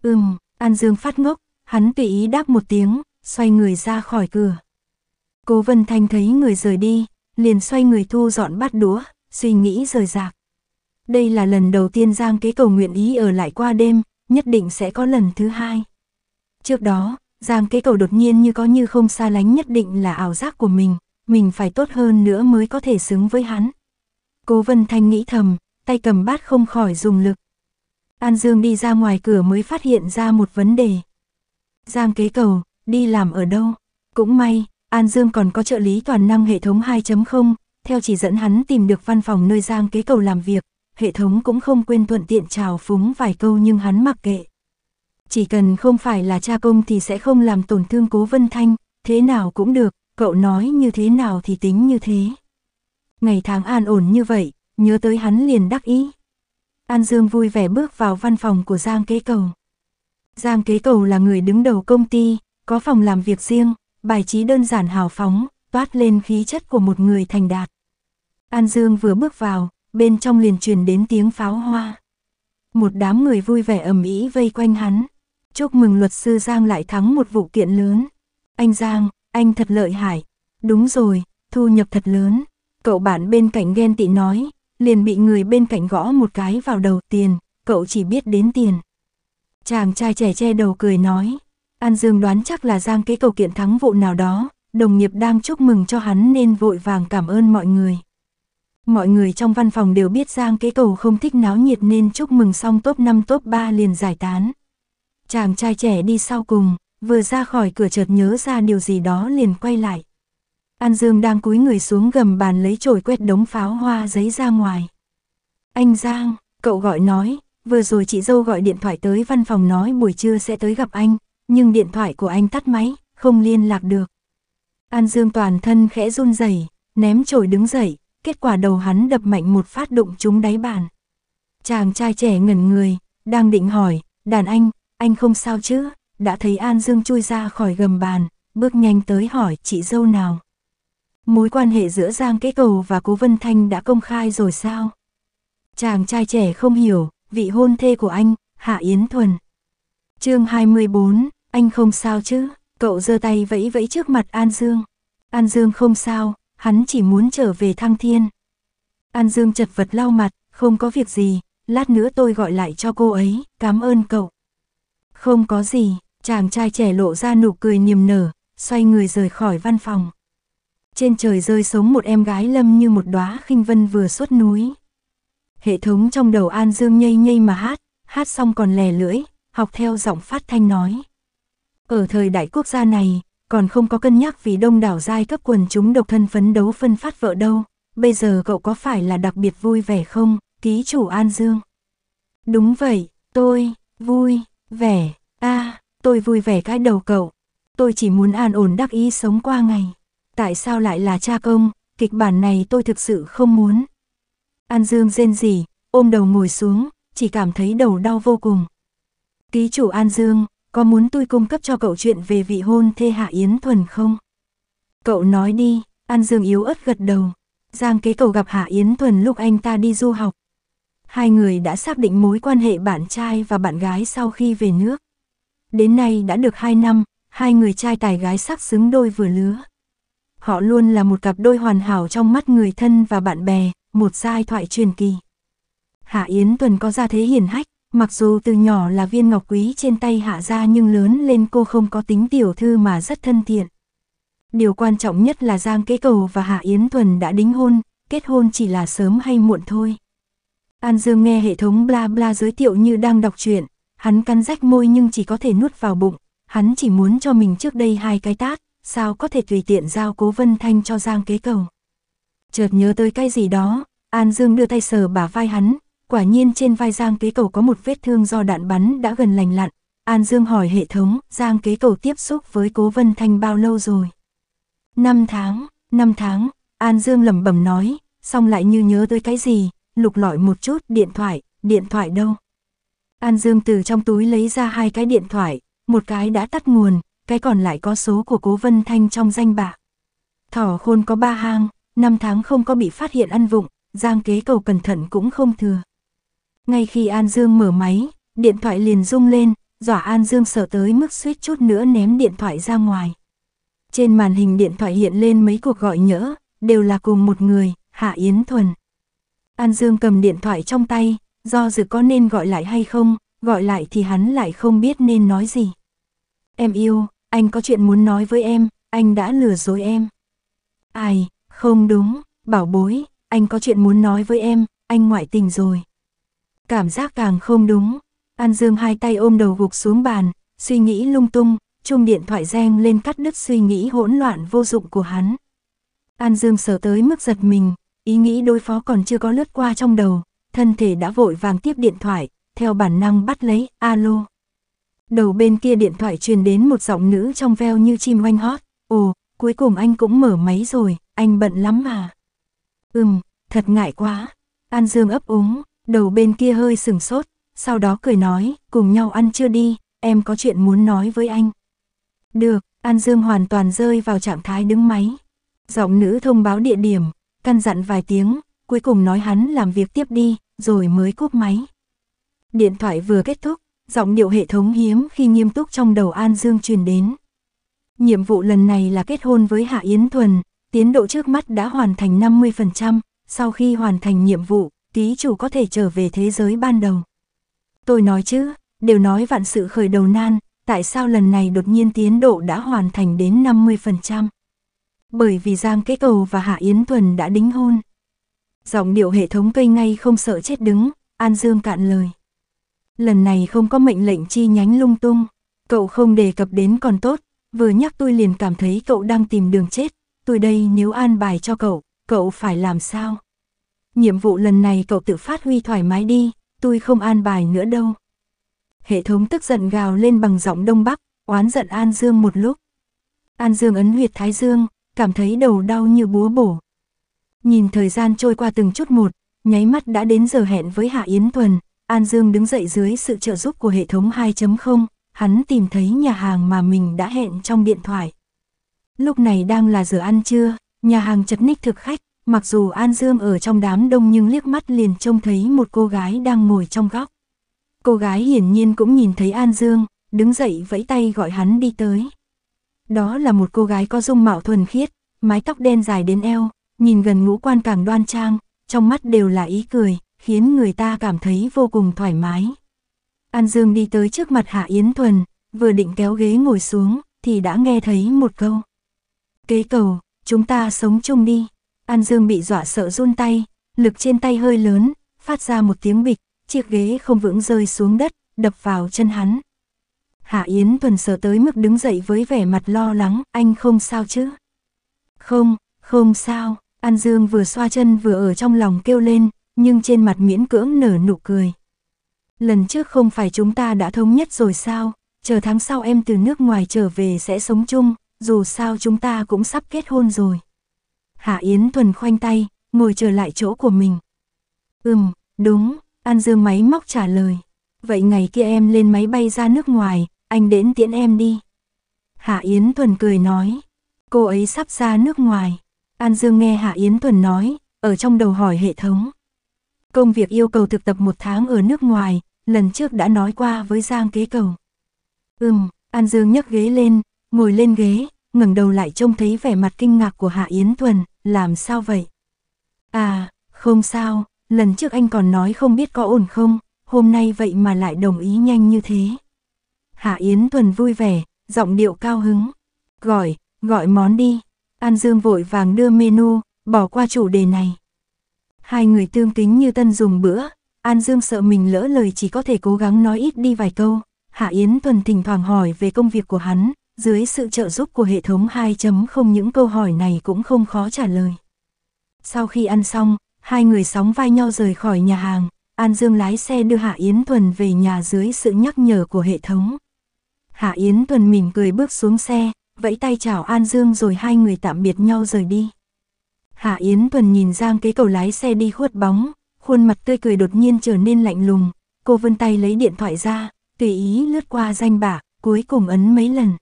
Speaker 1: Ừm, An Dương phát ngốc, hắn tùy ý đáp một tiếng, xoay người ra khỏi cửa. Cố Vân Thanh thấy người rời đi, liền xoay người thu dọn bát đũa, suy nghĩ rời rạc. Đây là lần đầu tiên Giang kế cầu nguyện ý ở lại qua đêm, nhất định sẽ có lần thứ hai. Trước đó, Giang kế cầu đột nhiên như có như không xa lánh nhất định là ảo giác của mình, mình phải tốt hơn nữa mới có thể xứng với hắn. Cố Vân Thanh nghĩ thầm, tay cầm bát không khỏi dùng lực. An Dương đi ra ngoài cửa mới phát hiện ra một vấn đề. Giang kế cầu, đi làm ở đâu? Cũng may, An Dương còn có trợ lý toàn năng hệ thống 2.0, theo chỉ dẫn hắn tìm được văn phòng nơi Giang kế cầu làm việc, hệ thống cũng không quên thuận tiện chào phúng vài câu nhưng hắn mặc kệ. Chỉ cần không phải là cha công thì sẽ không làm tổn thương cố Vân Thanh, thế nào cũng được, cậu nói như thế nào thì tính như thế. Ngày tháng an ổn như vậy, nhớ tới hắn liền đắc ý. An Dương vui vẻ bước vào văn phòng của Giang Kế Cầu. Giang Kế Cầu là người đứng đầu công ty, có phòng làm việc riêng, bài trí đơn giản hào phóng, toát lên khí chất của một người thành đạt. An Dương vừa bước vào, bên trong liền truyền đến tiếng pháo hoa. Một đám người vui vẻ ầm ĩ vây quanh hắn. Chúc mừng luật sư Giang lại thắng một vụ kiện lớn. Anh Giang, anh thật lợi hại. Đúng rồi, thu nhập thật lớn. Cậu bạn bên cạnh ghen tị nói, liền bị người bên cạnh gõ một cái vào đầu tiền, cậu chỉ biết đến tiền. Chàng trai trẻ che đầu cười nói, An Dương đoán chắc là Giang kế cầu kiện thắng vụ nào đó, đồng nghiệp đang chúc mừng cho hắn nên vội vàng cảm ơn mọi người. Mọi người trong văn phòng đều biết Giang kế cầu không thích náo nhiệt nên chúc mừng xong top 5 top 3 liền giải tán. Chàng trai trẻ đi sau cùng, vừa ra khỏi cửa chợt nhớ ra điều gì đó liền quay lại. An Dương đang cúi người xuống gầm bàn lấy chổi quét đống pháo hoa giấy ra ngoài. Anh Giang, cậu gọi nói, vừa rồi chị dâu gọi điện thoại tới văn phòng nói buổi trưa sẽ tới gặp anh, nhưng điện thoại của anh tắt máy, không liên lạc được. An Dương toàn thân khẽ run rẩy, ném chổi đứng dậy, kết quả đầu hắn đập mạnh một phát đụng trúng đáy bàn. Chàng trai trẻ ngẩn người, đang định hỏi, đàn anh, anh không sao chứ, đã thấy An Dương chui ra khỏi gầm bàn, bước nhanh tới hỏi chị dâu nào. Mối quan hệ giữa Giang Kế Cầu và Cố Vân Thanh đã công khai rồi sao? Chàng trai trẻ không hiểu, vị hôn thê của anh, Hạ Yến Thuần. chương 24, anh không sao chứ, cậu giơ tay vẫy vẫy trước mặt An Dương. An Dương không sao, hắn chỉ muốn trở về thăng thiên. An Dương chật vật lau mặt, không có việc gì, lát nữa tôi gọi lại cho cô ấy, cảm ơn cậu. Không có gì, chàng trai trẻ lộ ra nụ cười niềm nở, xoay người rời khỏi văn phòng. Trên trời rơi sống một em gái lâm như một đóa khinh vân vừa xuất núi. Hệ thống trong đầu An Dương nhây nhây mà hát, hát xong còn lè lưỡi, học theo giọng phát thanh nói. Ở thời đại quốc gia này, còn không có cân nhắc vì đông đảo giai cấp quần chúng độc thân phấn đấu phân phát vợ đâu, bây giờ cậu có phải là đặc biệt vui vẻ không, ký chủ An Dương? Đúng vậy, tôi, vui, vẻ, a à, tôi vui vẻ cái đầu cậu, tôi chỉ muốn an ổn đắc ý sống qua ngày, tại sao lại là cha công, kịch bản này tôi thực sự không muốn. An Dương rên rỉ, ôm đầu ngồi xuống, chỉ cảm thấy đầu đau vô cùng. Ký chủ An Dương, có muốn tôi cung cấp cho cậu chuyện về vị hôn thê Hạ Yến Thuần không? Cậu nói đi, An Dương yếu ớt gật đầu. Giang kế cầu gặp Hạ Yến Thuần lúc anh ta đi du học. Hai người đã xác định mối quan hệ bạn trai và bạn gái sau khi về nước. Đến nay đã được hai năm, hai người trai tài gái sắc xứng đôi vừa lứa. Họ luôn là một cặp đôi hoàn hảo trong mắt người thân và bạn bè, một giai thoại truyền kỳ. Hạ Yến Tuần có gia thế hiền hách, Mặc dù từ nhỏ là viên ngọc quý trên tay hạ gia nhưng lớn lên cô không có tính tiểu thư mà rất thân thiện. Điều quan trọng nhất là Giang Kế Cầu và Hạ Yến Thuần đã đính hôn, kết hôn chỉ là sớm hay muộn thôi. An Dương nghe hệ thống bla bla giới thiệu như đang đọc truyện, hắn căn rách môi nhưng chỉ có thể nuốt vào bụng, hắn chỉ muốn cho mình trước đây hai cái tát, sao có thể tùy tiện giao cố vân thanh cho Giang Kế Cầu. Chợt nhớ tới cái gì đó, An Dương đưa tay sờ bả vai hắn, Quả nhiên trên vai Giang Kế Cầu có một vết thương do đạn bắn đã gần lành lặn. An Dương hỏi hệ thống, Giang Kế Cầu tiếp xúc với Cố Vân Thanh bao lâu rồi? Năm tháng, năm tháng, An Dương lẩm bẩm nói, xong lại như nhớ tới cái gì, lục lọi một chút, điện thoại, điện thoại đâu? An Dương từ trong túi lấy ra hai cái điện thoại, một cái đã tắt nguồn, cái còn lại có số của Cố Vân Thanh trong danh bạ. Thỏ khôn có ba hang, năm tháng không có bị phát hiện ăn vụng, Giang Kế Cầu cẩn thận cũng không thừa. Ngay khi An Dương mở máy, điện thoại liền rung lên, dọa An Dương sợ tới mức suýt chút nữa ném điện thoại ra ngoài. Trên màn hình điện thoại hiện lên mấy cuộc gọi nhỡ, đều là cùng một người, Hạ Yến Thuần. An Dương cầm điện thoại trong tay, do dự có nên gọi lại hay không, gọi lại thì hắn lại không biết nên nói gì. Em yêu, anh có chuyện muốn nói với em, anh đã lừa dối em. Ai, không đúng, bảo bối, anh có chuyện muốn nói với em, anh ngoại tình rồi cảm giác càng không đúng. An Dương hai tay ôm đầu gục xuống bàn, suy nghĩ lung tung, chuông điện thoại reng lên cắt đứt suy nghĩ hỗn loạn vô dụng của hắn. An Dương sợ tới mức giật mình, ý nghĩ đối phó còn chưa có lướt qua trong đầu, thân thể đã vội vàng tiếp điện thoại, theo bản năng bắt lấy, alo. Đầu bên kia điện thoại truyền đến một giọng nữ trong veo như chim oanh hót, ồ, cuối cùng anh cũng mở máy rồi, anh bận lắm mà. Ừm, thật ngại quá, An Dương ấp úng, Đầu bên kia hơi sừng sốt, sau đó cười nói, cùng nhau ăn chưa đi, em có chuyện muốn nói với anh. Được, An Dương hoàn toàn rơi vào trạng thái đứng máy. Giọng nữ thông báo địa điểm, căn dặn vài tiếng, cuối cùng nói hắn làm việc tiếp đi, rồi mới cúp máy. Điện thoại vừa kết thúc, giọng điệu hệ thống hiếm khi nghiêm túc trong đầu An Dương truyền đến. Nhiệm vụ lần này là kết hôn với Hạ Yến Thuần, tiến độ trước mắt đã hoàn thành 50%, sau khi hoàn thành nhiệm vụ, ký chủ có thể trở về thế giới ban đầu. Tôi nói chứ, đều nói vạn sự khởi đầu nan, tại sao lần này đột nhiên tiến độ đã hoàn thành đến 50%? Bởi vì Giang Kế Cầu và Hạ Yến Thuần đã đính hôn. Giọng điệu hệ thống cây ngay không sợ chết đứng, An Dương cạn lời. Lần này không có mệnh lệnh chi nhánh lung tung, cậu không đề cập đến còn tốt, vừa nhắc tôi liền cảm thấy cậu đang tìm đường chết, tôi đây nếu an bài cho cậu, cậu phải làm sao? nhiệm vụ lần này cậu tự phát huy thoải mái đi, tôi không an bài nữa đâu. Hệ thống tức giận gào lên bằng giọng đông bắc, oán giận An Dương một lúc. An Dương ấn huyệt thái dương, cảm thấy đầu đau như búa bổ. Nhìn thời gian trôi qua từng chút một, nháy mắt đã đến giờ hẹn với Hạ Yến Thuần, An Dương đứng dậy dưới sự trợ giúp của hệ thống 2.0, hắn tìm thấy nhà hàng mà mình đã hẹn trong điện thoại. Lúc này đang là giờ ăn trưa, nhà hàng chật ních thực khách, Mặc dù An Dương ở trong đám đông nhưng liếc mắt liền trông thấy một cô gái đang ngồi trong góc. Cô gái hiển nhiên cũng nhìn thấy An Dương, đứng dậy vẫy tay gọi hắn đi tới. Đó là một cô gái có dung mạo thuần khiết, mái tóc đen dài đến eo, nhìn gần ngũ quan càng đoan trang, trong mắt đều là ý cười, khiến người ta cảm thấy vô cùng thoải mái. An Dương đi tới trước mặt Hạ Yến Thuần, vừa định kéo ghế ngồi xuống, thì đã nghe thấy một câu. Kế cầu, chúng ta sống chung đi. An Dương bị dọa sợ run tay, lực trên tay hơi lớn, phát ra một tiếng bịch, chiếc ghế không vững rơi xuống đất, đập vào chân hắn. Hạ Yến Tuần sợ tới mức đứng dậy với vẻ mặt lo lắng, anh không sao chứ? Không, không sao, An Dương vừa xoa chân vừa ở trong lòng kêu lên, nhưng trên mặt miễn cưỡng nở nụ cười. Lần trước không phải chúng ta đã thống nhất rồi sao, chờ tháng sau em từ nước ngoài trở về sẽ sống chung, dù sao chúng ta cũng sắp kết hôn rồi. Hạ Yến Thuần khoanh tay, ngồi trở lại chỗ của mình. Ừm, đúng, An Dương máy móc trả lời. Vậy ngày kia em lên máy bay ra nước ngoài, anh đến tiễn em đi. Hạ Yến Thuần cười nói, cô ấy sắp ra nước ngoài. An Dương nghe Hạ Yến Thuần nói, ở trong đầu hỏi hệ thống. Công việc yêu cầu thực tập một tháng ở nước ngoài, lần trước đã nói qua với Giang kế cầu. Ừm, An Dương nhấc ghế lên, ngồi lên ghế, ngẩng đầu lại trông thấy vẻ mặt kinh ngạc của Hạ Yến Thuần, làm sao vậy? À, không sao, lần trước anh còn nói không biết có ổn không, hôm nay vậy mà lại đồng ý nhanh như thế. Hạ Yến thuần vui vẻ, giọng điệu cao hứng. Gọi, gọi món đi. An Dương vội vàng đưa menu, bỏ qua chủ đề này. Hai người tương kính như tân dùng bữa, An Dương sợ mình lỡ lời chỉ có thể cố gắng nói ít đi vài câu. Hạ Yến thuần thỉnh thoảng hỏi về công việc của hắn, dưới sự trợ giúp của hệ thống 2.0 những câu hỏi này cũng không khó trả lời. Sau khi ăn xong, hai người sóng vai nhau rời khỏi nhà hàng, An Dương lái xe đưa Hạ Yến Tuần về nhà dưới sự nhắc nhở của hệ thống. Hạ Yến Tuần mỉm cười bước xuống xe, vẫy tay chào An Dương rồi hai người tạm biệt nhau rời đi. Hạ Yến Tuần nhìn Giang cái cầu lái xe đi khuất bóng, khuôn mặt tươi cười đột nhiên trở nên lạnh lùng, cô vươn tay lấy điện thoại ra, tùy ý lướt qua danh bạ, cuối cùng ấn mấy lần.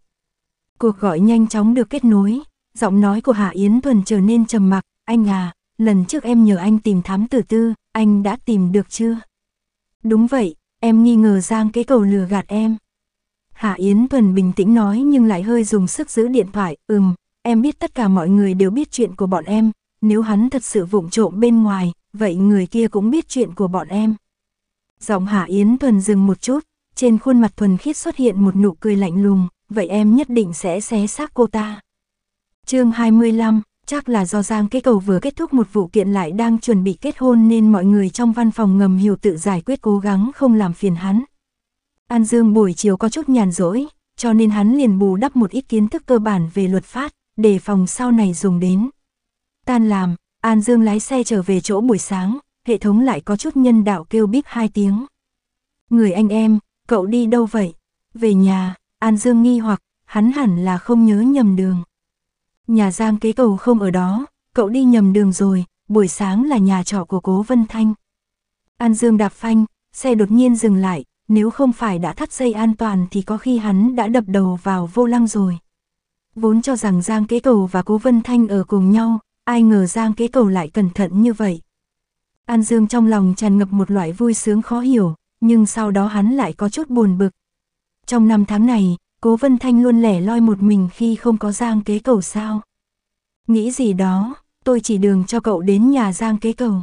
Speaker 1: Cuộc gọi nhanh chóng được kết nối, giọng nói của Hạ Yến Thuần trở nên trầm mặc, anh à, lần trước em nhờ anh tìm thám tử tư, anh đã tìm được chưa? Đúng vậy, em nghi ngờ Giang cái cầu lừa gạt em. Hạ Yến Thuần bình tĩnh nói nhưng lại hơi dùng sức giữ điện thoại, ừm, em biết tất cả mọi người đều biết chuyện của bọn em, nếu hắn thật sự vụng trộm bên ngoài, vậy người kia cũng biết chuyện của bọn em. Giọng Hạ Yến Thuần dừng một chút, trên khuôn mặt thuần khiết xuất hiện một nụ cười lạnh lùng, vậy em nhất định sẽ xé xác cô ta. chương 25, chắc là do Giang Kế Cầu vừa kết thúc một vụ kiện lại đang chuẩn bị kết hôn nên mọi người trong văn phòng ngầm hiểu tự giải quyết cố gắng không làm phiền hắn. An Dương buổi chiều có chút nhàn rỗi, cho nên hắn liền bù đắp một ít kiến thức cơ bản về luật pháp, để phòng sau này dùng đến. Tan làm, An Dương lái xe trở về chỗ buổi sáng, hệ thống lại có chút nhân đạo kêu bíp hai tiếng. Người anh em, cậu đi đâu vậy? Về nhà, An Dương nghi hoặc, hắn hẳn là không nhớ nhầm đường. Nhà Giang kế cầu không ở đó, cậu đi nhầm đường rồi, buổi sáng là nhà trọ của cố Vân Thanh. An Dương đạp phanh, xe đột nhiên dừng lại, nếu không phải đã thắt dây an toàn thì có khi hắn đã đập đầu vào vô lăng rồi. Vốn cho rằng Giang Kế Cầu và Cố Vân Thanh ở cùng nhau, ai ngờ Giang Kế Cầu lại cẩn thận như vậy. An Dương trong lòng tràn ngập một loại vui sướng khó hiểu, nhưng sau đó hắn lại có chút buồn bực, trong năm tháng này, Cố Vân Thanh luôn lẻ loi một mình khi không có Giang kế cầu sao. Nghĩ gì đó, tôi chỉ đường cho cậu đến nhà Giang kế cầu.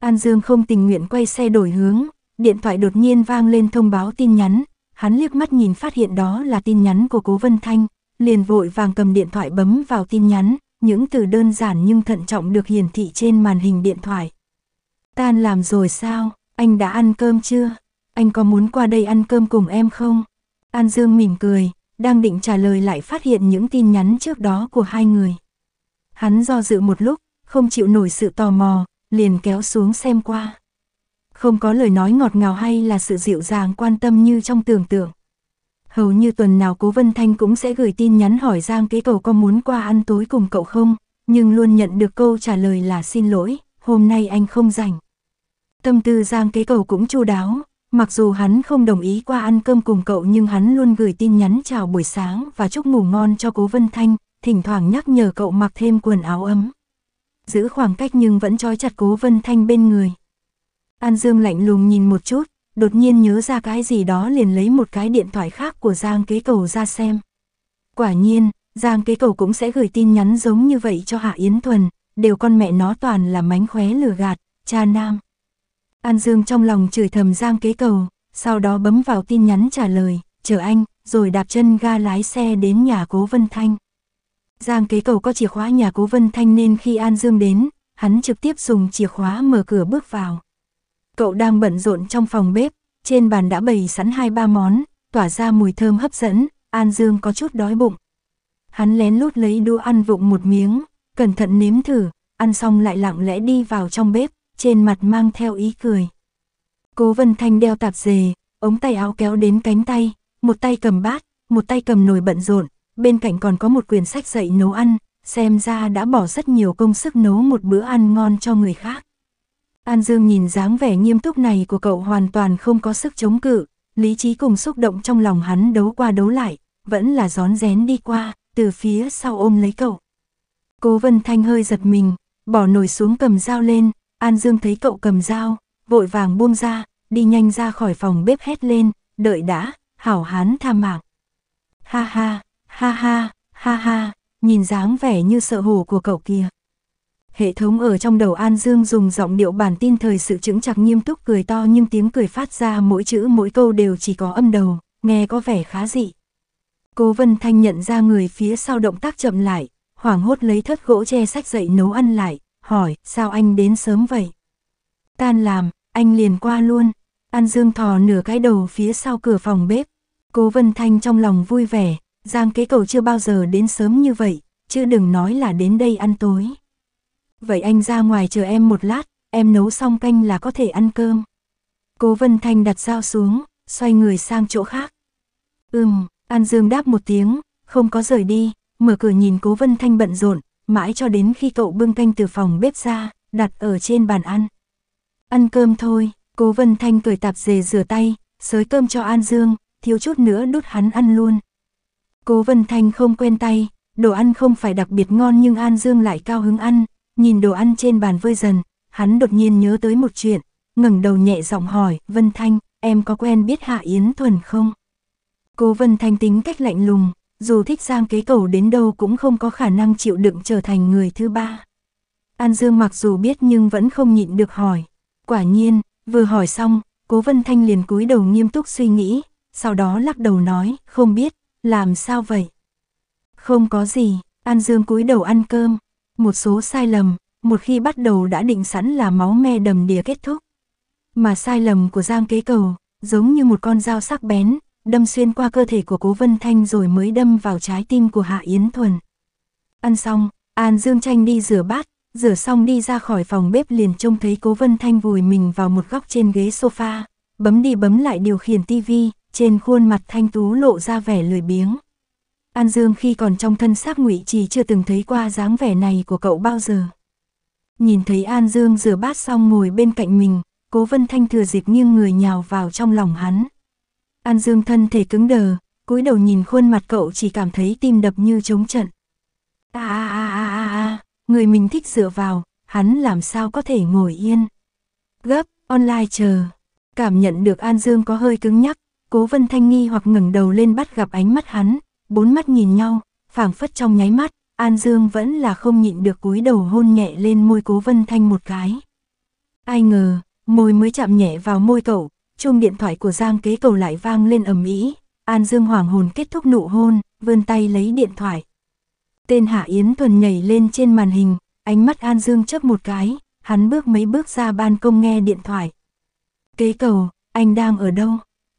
Speaker 1: An Dương không tình nguyện quay xe đổi hướng, điện thoại đột nhiên vang lên thông báo tin nhắn, hắn liếc mắt nhìn phát hiện đó là tin nhắn của Cố Vân Thanh, liền vội vàng cầm điện thoại bấm vào tin nhắn, những từ đơn giản nhưng thận trọng được hiển thị trên màn hình điện thoại. Tan làm rồi sao, anh đã ăn cơm chưa? Anh có muốn qua đây ăn cơm cùng em không? An Dương mỉm cười, đang định trả lời lại phát hiện những tin nhắn trước đó của hai người. Hắn do dự một lúc, không chịu nổi sự tò mò, liền kéo xuống xem qua. Không có lời nói ngọt ngào hay là sự dịu dàng quan tâm như trong tưởng tượng. Hầu như tuần nào Cố Vân Thanh cũng sẽ gửi tin nhắn hỏi Giang kế cầu có muốn qua ăn tối cùng cậu không, nhưng luôn nhận được câu trả lời là xin lỗi, hôm nay anh không rảnh. Tâm tư Giang kế cầu cũng chu đáo, Mặc dù hắn không đồng ý qua ăn cơm cùng cậu nhưng hắn luôn gửi tin nhắn chào buổi sáng và chúc ngủ ngon cho Cố Vân Thanh, thỉnh thoảng nhắc nhở cậu mặc thêm quần áo ấm. Giữ khoảng cách nhưng vẫn trói chặt Cố Vân Thanh bên người. An Dương lạnh lùng nhìn một chút, đột nhiên nhớ ra cái gì đó liền lấy một cái điện thoại khác của Giang Kế Cầu ra xem. Quả nhiên, Giang Kế Cầu cũng sẽ gửi tin nhắn giống như vậy cho Hạ Yến Thuần, đều con mẹ nó toàn là mánh khóe lừa gạt, cha nam. An Dương trong lòng chửi thầm Giang kế cầu, sau đó bấm vào tin nhắn trả lời, chờ anh, rồi đạp chân ga lái xe đến nhà cố Vân Thanh. Giang kế cầu có chìa khóa nhà cố Vân Thanh nên khi An Dương đến, hắn trực tiếp dùng chìa khóa mở cửa bước vào. Cậu đang bận rộn trong phòng bếp, trên bàn đã bày sẵn hai ba món, tỏa ra mùi thơm hấp dẫn, An Dương có chút đói bụng. Hắn lén lút lấy đũa ăn vụng một miếng, cẩn thận nếm thử, ăn xong lại lặng lẽ đi vào trong bếp, trên mặt mang theo ý cười. Cố Vân Thanh đeo tạp dề, ống tay áo kéo đến cánh tay, một tay cầm bát, một tay cầm nồi bận rộn, bên cạnh còn có một quyển sách dạy nấu ăn, xem ra đã bỏ rất nhiều công sức nấu một bữa ăn ngon cho người khác. An Dương nhìn dáng vẻ nghiêm túc này của cậu hoàn toàn không có sức chống cự, lý trí cùng xúc động trong lòng hắn đấu qua đấu lại, vẫn là gión rén đi qua, từ phía sau ôm lấy cậu. Cố Vân Thanh hơi giật mình, bỏ nồi xuống cầm dao lên, An Dương thấy cậu cầm dao, vội vàng buông ra, đi nhanh ra khỏi phòng bếp hét lên, đợi đã, hảo hán tha mạng. Ha ha, ha ha, ha ha, nhìn dáng vẻ như sợ hổ của cậu kia. Hệ thống ở trong đầu An Dương dùng giọng điệu bản tin thời sự chững chặt nghiêm túc cười to nhưng tiếng cười phát ra mỗi chữ mỗi câu đều chỉ có âm đầu, nghe có vẻ khá dị. Cố Vân Thanh nhận ra người phía sau động tác chậm lại, hoảng hốt lấy thất gỗ che sách dậy nấu ăn lại, hỏi, sao anh đến sớm vậy? Tan làm, anh liền qua luôn. An Dương thò nửa cái đầu phía sau cửa phòng bếp. Cố Vân Thanh trong lòng vui vẻ, Giang kế cầu chưa bao giờ đến sớm như vậy, chứ đừng nói là đến đây ăn tối. Vậy anh ra ngoài chờ em một lát, em nấu xong canh là có thể ăn cơm. Cố Vân Thanh đặt dao xuống, xoay người sang chỗ khác. Ừm, An Dương đáp một tiếng, không có rời đi, mở cửa nhìn Cố Vân Thanh bận rộn, mãi cho đến khi cậu bưng canh từ phòng bếp ra, đặt ở trên bàn ăn. Ăn cơm thôi, cố Vân Thanh cười tạp dề rửa tay, xới cơm cho An Dương, thiếu chút nữa đút hắn ăn luôn. Cố Vân Thanh không quen tay, đồ ăn không phải đặc biệt ngon nhưng An Dương lại cao hứng ăn, nhìn đồ ăn trên bàn vơi dần, hắn đột nhiên nhớ tới một chuyện, ngẩng đầu nhẹ giọng hỏi, Vân Thanh, em có quen biết Hạ Yến Thuần không? Cố Vân Thanh tính cách lạnh lùng, dù thích Giang kế cầu đến đâu cũng không có khả năng chịu đựng trở thành người thứ ba. An Dương mặc dù biết nhưng vẫn không nhịn được hỏi. Quả nhiên, vừa hỏi xong, Cố Vân Thanh liền cúi đầu nghiêm túc suy nghĩ, sau đó lắc đầu nói, không biết, làm sao vậy? Không có gì, An Dương cúi đầu ăn cơm, một số sai lầm, một khi bắt đầu đã định sẵn là máu me đầm đìa kết thúc. Mà sai lầm của Giang Kế Cầu, giống như một con dao sắc bén, đâm xuyên qua cơ thể của Cố Vân Thanh rồi mới đâm vào trái tim của Hạ Yến Thuần. Ăn xong, An Dương Tranh đi rửa bát, rửa xong đi ra khỏi phòng bếp liền trông thấy Cố Vân Thanh vùi mình vào một góc trên ghế sofa, bấm đi bấm lại điều khiển tivi, trên khuôn mặt thanh tú lộ ra vẻ lười biếng. An Dương khi còn trong thân xác ngụy trì chưa từng thấy qua dáng vẻ này của cậu bao giờ. Nhìn thấy An Dương rửa bát xong ngồi bên cạnh mình, Cố Vân Thanh thừa dịp nghiêng người nhào vào trong lòng hắn. An Dương thân thể cứng đờ, cúi đầu nhìn khuôn mặt cậu chỉ cảm thấy tim đập như trống trận. À, à, à, à, à, người mình thích dựa vào, hắn làm sao có thể ngồi yên. Gấp, online chờ. Cảm nhận được An Dương có hơi cứng nhắc, Cố Vân Thanh nghi hoặc ngẩng đầu lên bắt gặp ánh mắt hắn, bốn mắt nhìn nhau, phảng phất trong nháy mắt, An Dương vẫn là không nhịn được cúi đầu hôn nhẹ lên môi Cố Vân Thanh một cái. Ai ngờ, môi mới chạm nhẹ vào môi cậu, chuông điện thoại của Giang kế cầu lại vang lên ầm ĩ. An Dương hoàng hồn kết thúc nụ hôn, vươn tay lấy điện thoại. Tên Hạ Yến Thuần nhảy lên trên màn hình, ánh mắt An Dương chớp một cái, hắn bước mấy bước ra ban công nghe điện thoại. Kế cầu, anh đang ở đâu?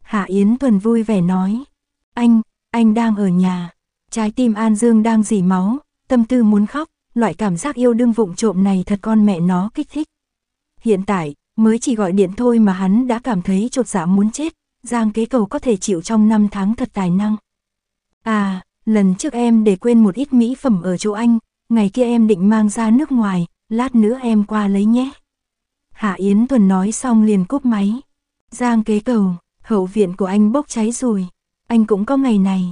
Speaker 1: Hạ Yến Thuần vui vẻ nói. Anh, anh đang ở nhà. Trái tim An Dương đang dỉ máu, tâm tư muốn khóc, loại cảm giác yêu đương vụng trộm này thật con mẹ nó kích thích. Hiện tại, mới chỉ gọi điện thôi mà hắn đã cảm thấy chột dạ muốn chết, Giang kế cầu có thể chịu trong năm tháng thật tài năng. À, lần trước em để quên một ít mỹ phẩm ở chỗ anh, ngày kia em định mang ra nước ngoài, lát nữa em qua lấy nhé. Hạ Yến Tuần nói xong liền cúp máy. Giang kế cầu, hậu viện của anh bốc cháy rồi, anh cũng có ngày này,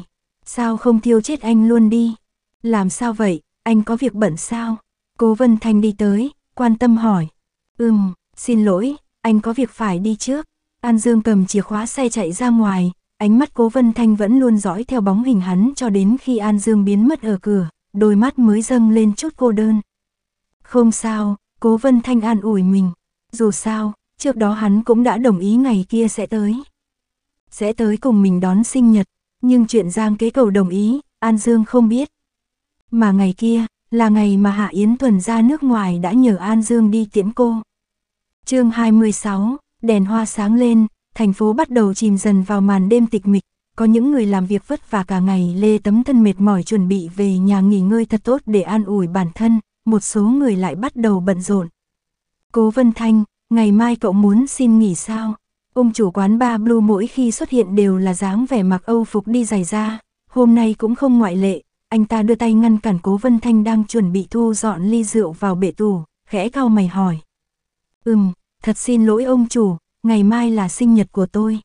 Speaker 1: sao không thiêu chết anh luôn đi. Làm sao vậy, anh có việc bận sao? Cố Vân Thanh đi tới, quan tâm hỏi. Ừm, Xin lỗi, anh có việc phải đi trước. An Dương cầm chìa khóa xe chạy ra ngoài, ánh mắt Cố Vân Thanh vẫn luôn dõi theo bóng hình hắn cho đến khi An Dương biến mất ở cửa, đôi mắt mới dâng lên chút cô đơn. Không sao, Cố Vân Thanh an ủi mình. Dù sao, trước đó hắn cũng đã đồng ý ngày kia sẽ tới. Sẽ tới cùng mình đón sinh nhật, nhưng chuyện Giang kế cầu đồng ý, An Dương không biết. Mà ngày kia, là ngày mà Hạ Yến Thuần ra nước ngoài đã nhờ An Dương đi tiễn cô chương 26, đèn hoa sáng lên, thành phố bắt đầu chìm dần vào màn đêm tịch mịch, có những người làm việc vất vả cả ngày lê tấm thân mệt mỏi chuẩn bị về nhà nghỉ ngơi thật tốt để an ủi bản thân, một số người lại bắt đầu bận rộn. Cố Vân Thanh, ngày mai cậu muốn xin nghỉ sao? Ông chủ quán ba Blue mỗi khi xuất hiện đều là dáng vẻ mặc Âu phục đi giày da, hôm nay cũng không ngoại lệ, anh ta đưa tay ngăn cản Cố Vân Thanh đang chuẩn bị thu dọn ly rượu vào bể tủ, khẽ cau mày hỏi, Ừm, thật xin lỗi ông chủ, ngày mai là sinh nhật của tôi.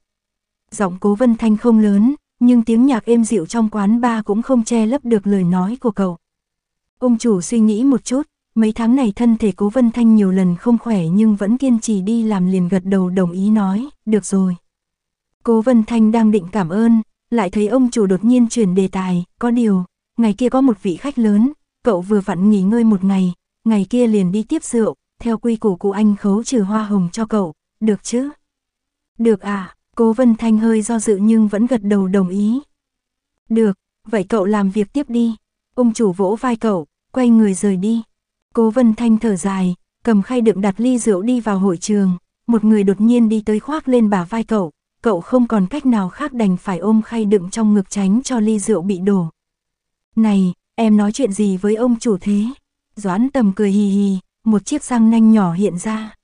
Speaker 1: Giọng cố vân thanh không lớn, nhưng tiếng nhạc êm dịu trong quán ba cũng không che lấp được lời nói của cậu. Ông chủ suy nghĩ một chút, mấy tháng này thân thể cố vân thanh nhiều lần không khỏe nhưng vẫn kiên trì đi làm liền gật đầu đồng ý nói, được rồi. Cố vân thanh đang định cảm ơn, lại thấy ông chủ đột nhiên chuyển đề tài, có điều, ngày kia có một vị khách lớn, cậu vừa vặn nghỉ ngơi một ngày, ngày kia liền đi tiếp rượu, theo quy củ của anh khấu trừ hoa hồng cho cậu, được chứ? Được à, cố Vân Thanh hơi do dự nhưng vẫn gật đầu đồng ý. Được, vậy cậu làm việc tiếp đi. Ông chủ vỗ vai cậu, quay người rời đi. Cố Vân Thanh thở dài, cầm khay đựng đặt ly rượu đi vào hội trường. Một người đột nhiên đi tới khoác lên bả vai cậu, cậu không còn cách nào khác đành phải ôm khay đựng trong ngực tránh cho ly rượu bị đổ. Này, em nói chuyện gì với ông chủ thế? Doãn tầm cười hì hì, một chiếc răng nanh nhỏ hiện ra.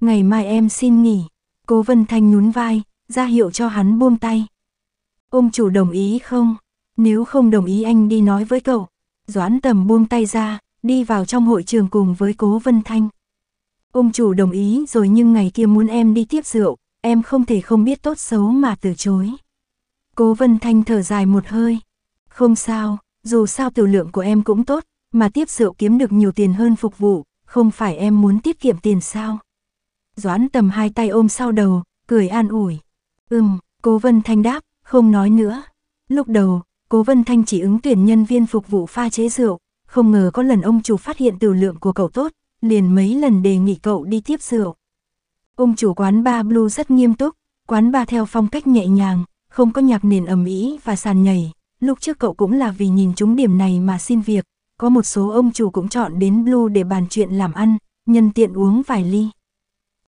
Speaker 1: Ngày mai em xin nghỉ, cố Vân Thanh nhún vai, ra hiệu cho hắn buông tay. Ông chủ đồng ý không? Nếu không đồng ý anh đi nói với cậu. Doãn tầm buông tay ra, đi vào trong hội trường cùng với cố Vân Thanh. Ông chủ đồng ý rồi nhưng ngày kia muốn em đi tiếp rượu, em không thể không biết tốt xấu mà từ chối. Cố Vân Thanh thở dài một hơi. Không sao, dù sao tiểu lượng của em cũng tốt, mà tiếp rượu kiếm được nhiều tiền hơn phục vụ, không phải em muốn tiết kiệm tiền sao? Doãn tầm hai tay ôm sau đầu, cười an ủi. Ừm, cố Vân Thanh đáp, không nói nữa. Lúc đầu, cố Vân Thanh chỉ ứng tuyển nhân viên phục vụ pha chế rượu, không ngờ có lần ông chủ phát hiện từ lượng của cậu tốt, liền mấy lần đề nghị cậu đi tiếp rượu. Ông chủ quán ba Blue rất nghiêm túc, quán ba theo phong cách nhẹ nhàng, không có nhạc nền ầm ĩ và sàn nhảy. Lúc trước cậu cũng là vì nhìn chúng điểm này mà xin việc, có một số ông chủ cũng chọn đến Blue để bàn chuyện làm ăn, nhân tiện uống vài ly.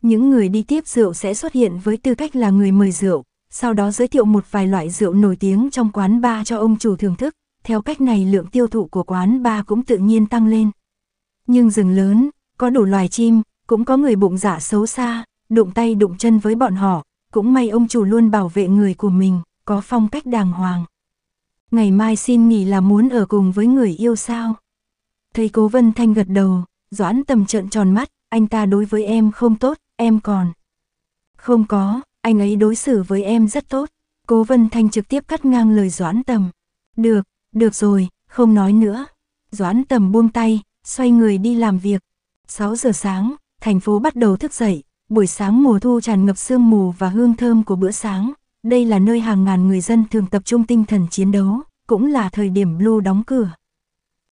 Speaker 1: Những người đi tiếp rượu sẽ xuất hiện với tư cách là người mời rượu, sau đó giới thiệu một vài loại rượu nổi tiếng trong quán bar cho ông chủ thưởng thức, theo cách này lượng tiêu thụ của quán bar cũng tự nhiên tăng lên. Nhưng rừng lớn, có đủ loài chim, cũng có người bụng dạ xấu xa, đụng tay đụng chân với bọn họ, cũng may ông chủ luôn bảo vệ người của mình, có phong cách đàng hoàng. Ngày mai xin nghỉ là muốn ở cùng với người yêu sao? Thấy cố Vân Thanh gật đầu, Doãn tầm trợn tròn mắt, anh ta đối với em không tốt, em còn. Không có, anh ấy đối xử với em rất tốt. Cố Vân Thanh trực tiếp cắt ngang lời Doãn tầm. Được, được rồi, không nói nữa. Doãn tầm buông tay, xoay người đi làm việc. 6 giờ sáng, thành phố bắt đầu thức dậy, buổi sáng mùa thu tràn ngập sương mù và hương thơm của bữa sáng. Đây là nơi hàng ngàn người dân thường tập trung tinh thần chiến đấu, cũng là thời điểm Blue đóng cửa.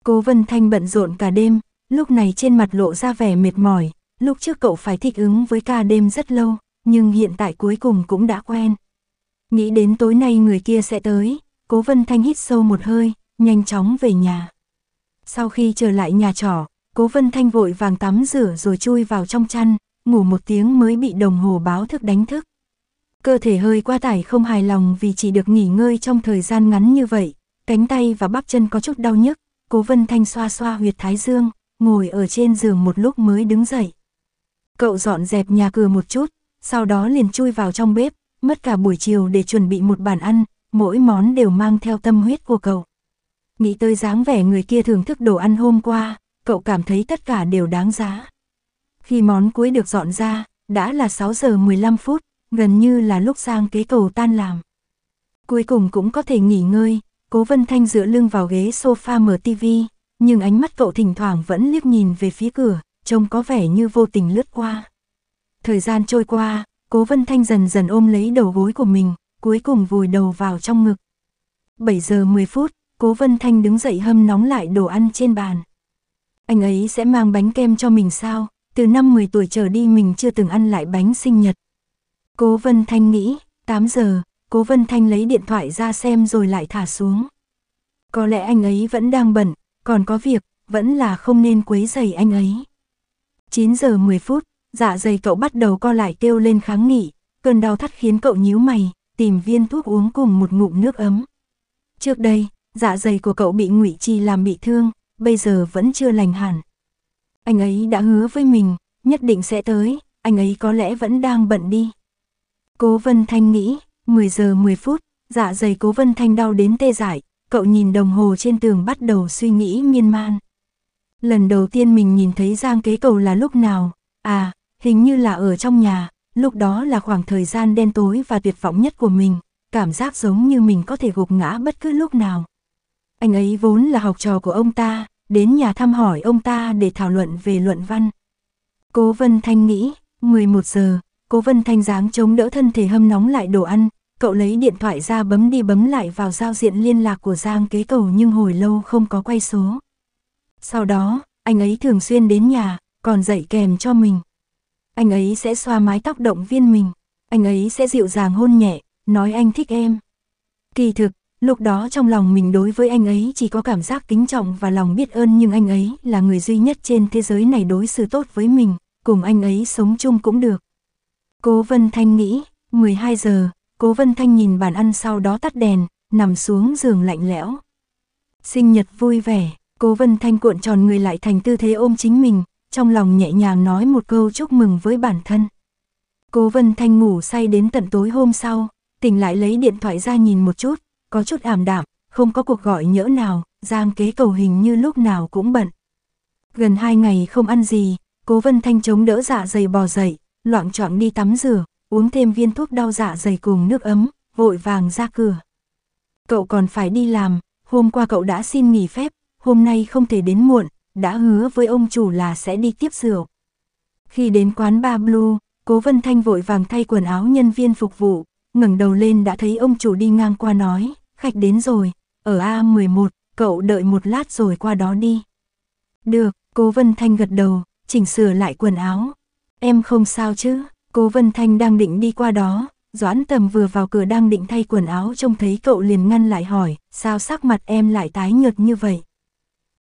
Speaker 1: Cố Vân Thanh bận rộn cả đêm, lúc này trên mặt lộ ra vẻ mệt mỏi, lúc trước cậu phải thích ứng với ca đêm rất lâu, nhưng hiện tại cuối cùng cũng đã quen. Nghĩ đến tối nay người kia sẽ tới, Cố Vân Thanh hít sâu một hơi, nhanh chóng về nhà. Sau khi trở lại nhà trọ, Cố Vân Thanh vội vàng tắm rửa rồi chui vào trong chăn, ngủ một tiếng mới bị đồng hồ báo thức đánh thức cơ thể hơi quá tải không hài lòng vì chỉ được nghỉ ngơi trong thời gian ngắn như vậy, cánh tay và bắp chân có chút đau nhức, cố Vân Thanh xoa xoa huyệt thái dương, ngồi ở trên giường một lúc mới đứng dậy. Cậu dọn dẹp nhà cửa một chút, sau đó liền chui vào trong bếp, mất cả buổi chiều để chuẩn bị một bàn ăn, mỗi món đều mang theo tâm huyết của cậu. Nghĩ tới dáng vẻ người kia thưởng thức đồ ăn hôm qua, cậu cảm thấy tất cả đều đáng giá. Khi món cuối được dọn ra, đã là 6 giờ 15 phút, gần như là lúc sang kế cầu tan làm. Cuối cùng cũng có thể nghỉ ngơi, Cố Vân Thanh dựa lưng vào ghế sofa mở tivi, nhưng ánh mắt cậu thỉnh thoảng vẫn liếc nhìn về phía cửa, trông có vẻ như vô tình lướt qua. Thời gian trôi qua, Cố Vân Thanh dần dần ôm lấy đầu gối của mình, cuối cùng vùi đầu vào trong ngực. 7 giờ 10 phút, Cố Vân Thanh đứng dậy hâm nóng lại đồ ăn trên bàn. Anh ấy sẽ mang bánh kem cho mình sao? Từ năm 10 tuổi trở đi mình chưa từng ăn lại bánh sinh nhật. Cố Vân Thanh nghĩ, 8 giờ, Cố Vân Thanh lấy điện thoại ra xem rồi lại thả xuống. Có lẽ anh ấy vẫn đang bận, còn có việc, vẫn là không nên quấy rầy anh ấy. 9 giờ 10 phút, dạ dày cậu bắt đầu co lại kêu lên kháng nghị, cơn đau thắt khiến cậu nhíu mày, tìm viên thuốc uống cùng một ngụm nước ấm. Trước đây, dạ dày của cậu bị ngụy trì làm bị thương, bây giờ vẫn chưa lành hẳn. Anh ấy đã hứa với mình, nhất định sẽ tới, anh ấy có lẽ vẫn đang bận đi. Cố Vân Thanh nghĩ, 10 giờ 10 phút, dạ dày Cố Vân Thanh đau đến tê dại, cậu nhìn đồng hồ trên tường bắt đầu suy nghĩ miên man. Lần đầu tiên mình nhìn thấy Giang Kế Cầu là lúc nào, à, hình như là ở trong nhà, lúc đó là khoảng thời gian đen tối và tuyệt vọng nhất của mình, cảm giác giống như mình có thể gục ngã bất cứ lúc nào. Anh ấy vốn là học trò của ông ta, đến nhà thăm hỏi ông ta để thảo luận về luận văn. Cố Vân Thanh nghĩ, 11 giờ, Cố Vân Thanh dáng chống đỡ thân thể hâm nóng lại đồ ăn, cậu lấy điện thoại ra bấm đi bấm lại vào giao diện liên lạc của Giang kế cầu nhưng hồi lâu không có quay số. Sau đó, anh ấy thường xuyên đến nhà, còn dạy kèm cho mình. Anh ấy sẽ xoa mái tóc động viên mình, anh ấy sẽ dịu dàng hôn nhẹ, nói anh thích em. Kỳ thực, lúc đó trong lòng mình đối với anh ấy chỉ có cảm giác kính trọng và lòng biết ơn nhưng anh ấy là người duy nhất trên thế giới này đối xử tốt với mình, cùng anh ấy sống chung cũng được. Cố Vân Thanh nghĩ, 12 giờ, Cố Vân Thanh nhìn bàn ăn sau đó tắt đèn, nằm xuống giường lạnh lẽo. Sinh nhật vui vẻ, Cố Vân Thanh cuộn tròn người lại thành tư thế ôm chính mình, trong lòng nhẹ nhàng nói một câu chúc mừng với bản thân. Cố Vân Thanh ngủ say đến tận tối hôm sau, tỉnh lại lấy điện thoại ra nhìn một chút, có chút ảm đạm, không có cuộc gọi nhỡ nào, Giang kế cầu hình như lúc nào cũng bận. Gần hai ngày không ăn gì, Cố Vân Thanh chống đỡ dạ dày bò dậy, loạn chọn đi tắm rửa, uống thêm viên thuốc đau dạ dày cùng nước ấm, vội vàng ra cửa. Cậu còn phải đi làm, hôm qua cậu đã xin nghỉ phép, hôm nay không thể đến muộn, đã hứa với ông chủ là sẽ đi tiếp rượu. Khi đến quán ba Blue, Cố Vân Thanh vội vàng thay quần áo nhân viên phục vụ, ngẩng đầu lên đã thấy ông chủ đi ngang qua nói, khách đến rồi, ở A11, cậu đợi một lát rồi qua đó đi. Được, Cố Vân Thanh gật đầu, chỉnh sửa lại quần áo, Em không sao chứ, Cô Vân Thanh đang định đi qua đó, Doãn Tầm vừa vào cửa đang định thay quần áo trông thấy cậu liền ngăn lại hỏi, sao sắc mặt em lại tái nhợt như vậy?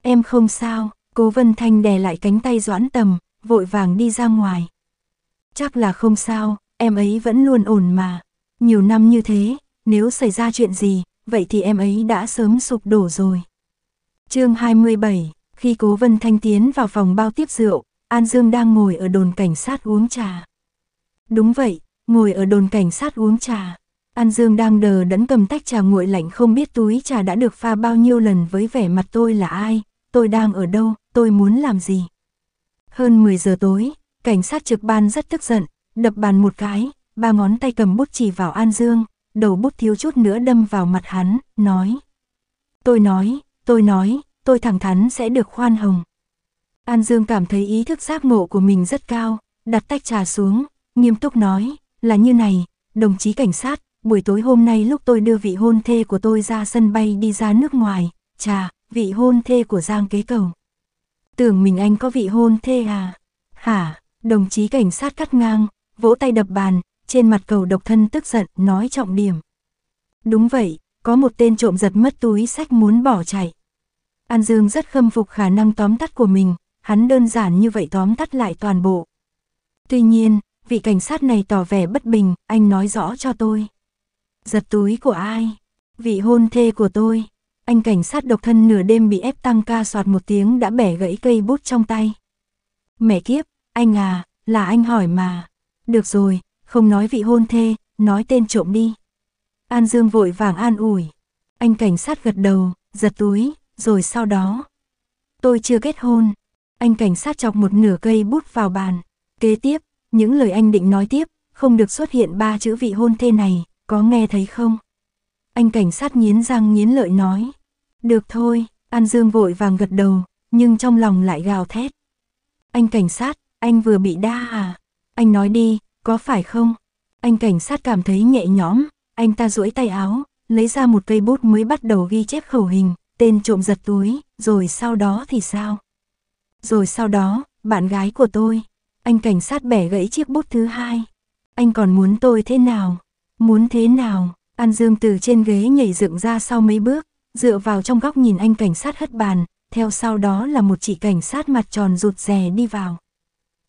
Speaker 1: Em không sao, Cô Vân Thanh đè lại cánh tay Doãn Tầm, vội vàng đi ra ngoài. Chắc là không sao, em ấy vẫn luôn ổn mà. Nhiều năm như thế, nếu xảy ra chuyện gì, vậy thì em ấy đã sớm sụp đổ rồi. chương 27, khi cố Vân Thanh tiến vào phòng bao tiếp rượu, An Dương đang ngồi ở đồn cảnh sát uống trà. Đúng vậy, ngồi ở đồn cảnh sát uống trà. An Dương đang đờ đẫn cầm tách trà nguội lạnh không biết túi trà đã được pha bao nhiêu lần với vẻ mặt tôi là ai, tôi đang ở đâu, tôi muốn làm gì. Hơn 10 giờ tối, cảnh sát trực ban rất tức giận, đập bàn một cái, ba ngón tay cầm bút chỉ vào An Dương, đầu bút thiếu chút nữa đâm vào mặt hắn, nói. Tôi nói, tôi nói, tôi thẳng thắn sẽ được khoan hồng. An Dương cảm thấy ý thức giác ngộ của mình rất cao, đặt tách trà xuống, nghiêm túc nói, là như này, đồng chí cảnh sát, buổi tối hôm nay lúc tôi đưa vị hôn thê của tôi ra sân bay đi ra nước ngoài, trà, vị hôn thê của Giang Kế Cầu. Tưởng mình anh có vị hôn thê à? Hả, đồng chí cảnh sát cắt ngang, vỗ tay đập bàn, trên mặt cầu độc thân tức giận nói trọng điểm. Đúng vậy, có một tên trộm giật mất túi sách muốn bỏ chạy. An Dương rất khâm phục khả năng tóm tắt của mình, hắn đơn giản như vậy tóm tắt lại toàn bộ. Tuy nhiên, vị cảnh sát này tỏ vẻ bất bình, anh nói rõ cho tôi. Giật túi của ai? Vị hôn thê của tôi. Anh cảnh sát độc thân nửa đêm bị ép tăng ca soạt một tiếng đã bẻ gãy cây bút trong tay. Mẹ kiếp, anh à, là anh hỏi mà. Được rồi, không nói vị hôn thê, nói tên trộm đi. An Dương vội vàng an ủi. Anh cảnh sát gật đầu, giật túi, rồi sau đó. Tôi chưa kết hôn, anh cảnh sát chọc một nửa cây bút vào bàn. Kế tiếp, những lời anh định nói tiếp, không được xuất hiện ba chữ vị hôn thê này, có nghe thấy không? Anh cảnh sát nghiến răng nghiến lợi nói. Được thôi, An Dương vội vàng gật đầu, nhưng trong lòng lại gào thét. Anh cảnh sát, anh vừa bị đa à? Anh nói đi, có phải không? Anh cảnh sát cảm thấy nhẹ nhõm, anh ta duỗi tay áo, lấy ra một cây bút mới bắt đầu ghi chép khẩu hình, tên trộm giật túi, rồi sau đó thì sao? Rồi sau đó, bạn gái của tôi, anh cảnh sát bẻ gãy chiếc bút thứ hai. Anh còn muốn tôi thế nào? Muốn thế nào? An Dương từ trên ghế nhảy dựng ra sau mấy bước, dựa vào trong góc nhìn anh cảnh sát hất bàn, theo sau đó là một chị cảnh sát mặt tròn rụt rè đi vào.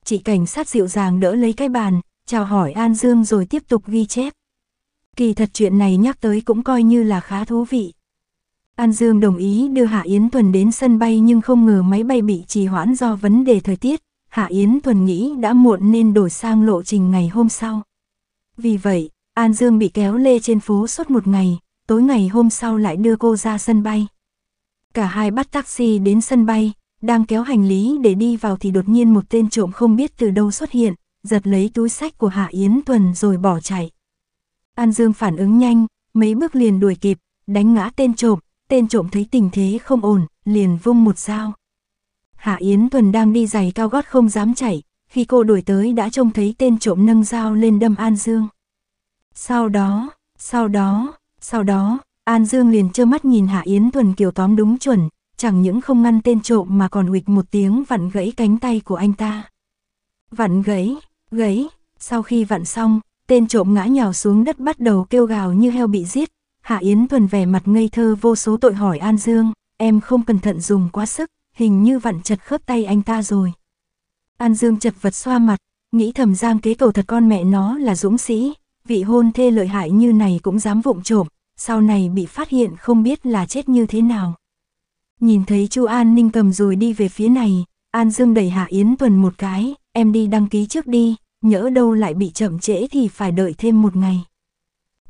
Speaker 1: Chị cảnh sát dịu dàng đỡ lấy cái bàn, chào hỏi An Dương rồi tiếp tục ghi chép. Kỳ thật chuyện này nhắc tới cũng coi như là khá thú vị. An Dương đồng ý đưa Hạ Yến Thuần đến sân bay nhưng không ngờ máy bay bị trì hoãn do vấn đề thời tiết, Hạ Yến Thuần nghĩ đã muộn nên đổi sang lộ trình ngày hôm sau. Vì vậy, An Dương bị kéo lê trên phố suốt một ngày, tối ngày hôm sau lại đưa cô ra sân bay. Cả hai bắt taxi đến sân bay, đang kéo hành lý để đi vào thì đột nhiên một tên trộm không biết từ đâu xuất hiện, giật lấy túi sách của Hạ Yến Thuần rồi bỏ chạy. An Dương phản ứng nhanh, mấy bước liền đuổi kịp, đánh ngã tên trộm, tên trộm thấy tình thế không ổn, liền vung một dao. Hạ Yến Tuần đang đi giày cao gót không dám chạy, khi cô đuổi tới đã trông thấy tên trộm nâng dao lên đâm An Dương. Sau đó, sau đó, sau đó, An Dương liền trơ mắt nhìn Hạ Yến Tuần kiểu tóm đúng chuẩn, chẳng những không ngăn tên trộm mà còn uịch một tiếng vặn gãy cánh tay của anh ta. Vặn gãy, gãy, sau khi vặn xong, tên trộm ngã nhào xuống đất bắt đầu kêu gào như heo bị giết, Hạ Yến Thuần vẻ mặt ngây thơ vô số tội hỏi An Dương, em không cẩn thận dùng quá sức, hình như vặn chật khớp tay anh ta rồi. An Dương chật vật xoa mặt, nghĩ thầm giang kế cầu thật con mẹ nó là dũng sĩ, vị hôn thê lợi hại như này cũng dám vụng trộm, sau này bị phát hiện không biết là chết như thế nào. Nhìn thấy Chu An Ninh cầm rồi đi về phía này, An Dương đẩy Hạ Yến Thuần một cái, em đi đăng ký trước đi, nhỡ đâu lại bị chậm trễ thì phải đợi thêm một ngày.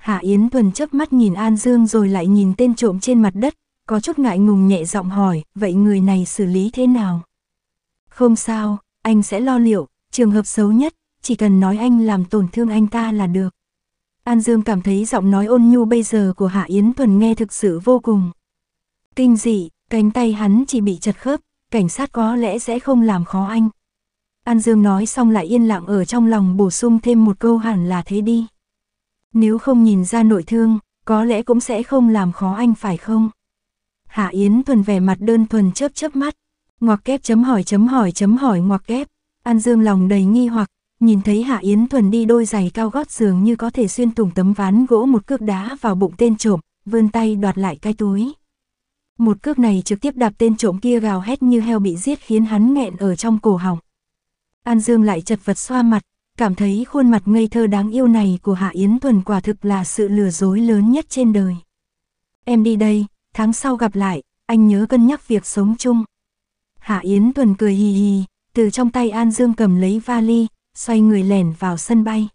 Speaker 1: Hạ Yến Thuần chớp mắt nhìn An Dương rồi lại nhìn tên trộm trên mặt đất, có chút ngại ngùng nhẹ giọng hỏi, vậy người này xử lý thế nào? Không sao, anh sẽ lo liệu, trường hợp xấu nhất, chỉ cần nói anh làm tổn thương anh ta là được. An Dương cảm thấy giọng nói ôn nhu bây giờ của Hạ Yến Thuần nghe thực sự vô cùng. Kinh dị, cánh tay hắn chỉ bị chật khớp, cảnh sát có lẽ sẽ không làm khó anh. An Dương nói xong lại yên lặng ở trong lòng bổ sung thêm một câu hẳn là thế đi. Nếu không nhìn ra nội thương, có lẽ cũng sẽ không làm khó anh phải không? Hạ Yến Thuần vẻ mặt đơn thuần chớp chớp mắt, ngoặc kép chấm hỏi chấm hỏi chấm hỏi ngoặc kép, An Dương lòng đầy nghi hoặc, nhìn thấy Hạ Yến Thuần đi đôi giày cao gót dường như có thể xuyên thủng tấm ván gỗ một cước đá vào bụng tên trộm, vươn tay đoạt lại cái túi. Một cước này trực tiếp đạp tên trộm kia gào hét như heo bị giết khiến hắn nghẹn ở trong cổ họng. An Dương lại chật vật xoa mặt, cảm thấy khuôn mặt ngây thơ đáng yêu này của Hạ Yến Thuần quả thực là sự lừa dối lớn nhất trên đời. Em đi đây, tháng sau gặp lại, anh nhớ cân nhắc việc sống chung. Hạ Yến Thuần cười hì hì, từ trong tay An Dương cầm lấy vali, xoay người lẻn vào sân bay.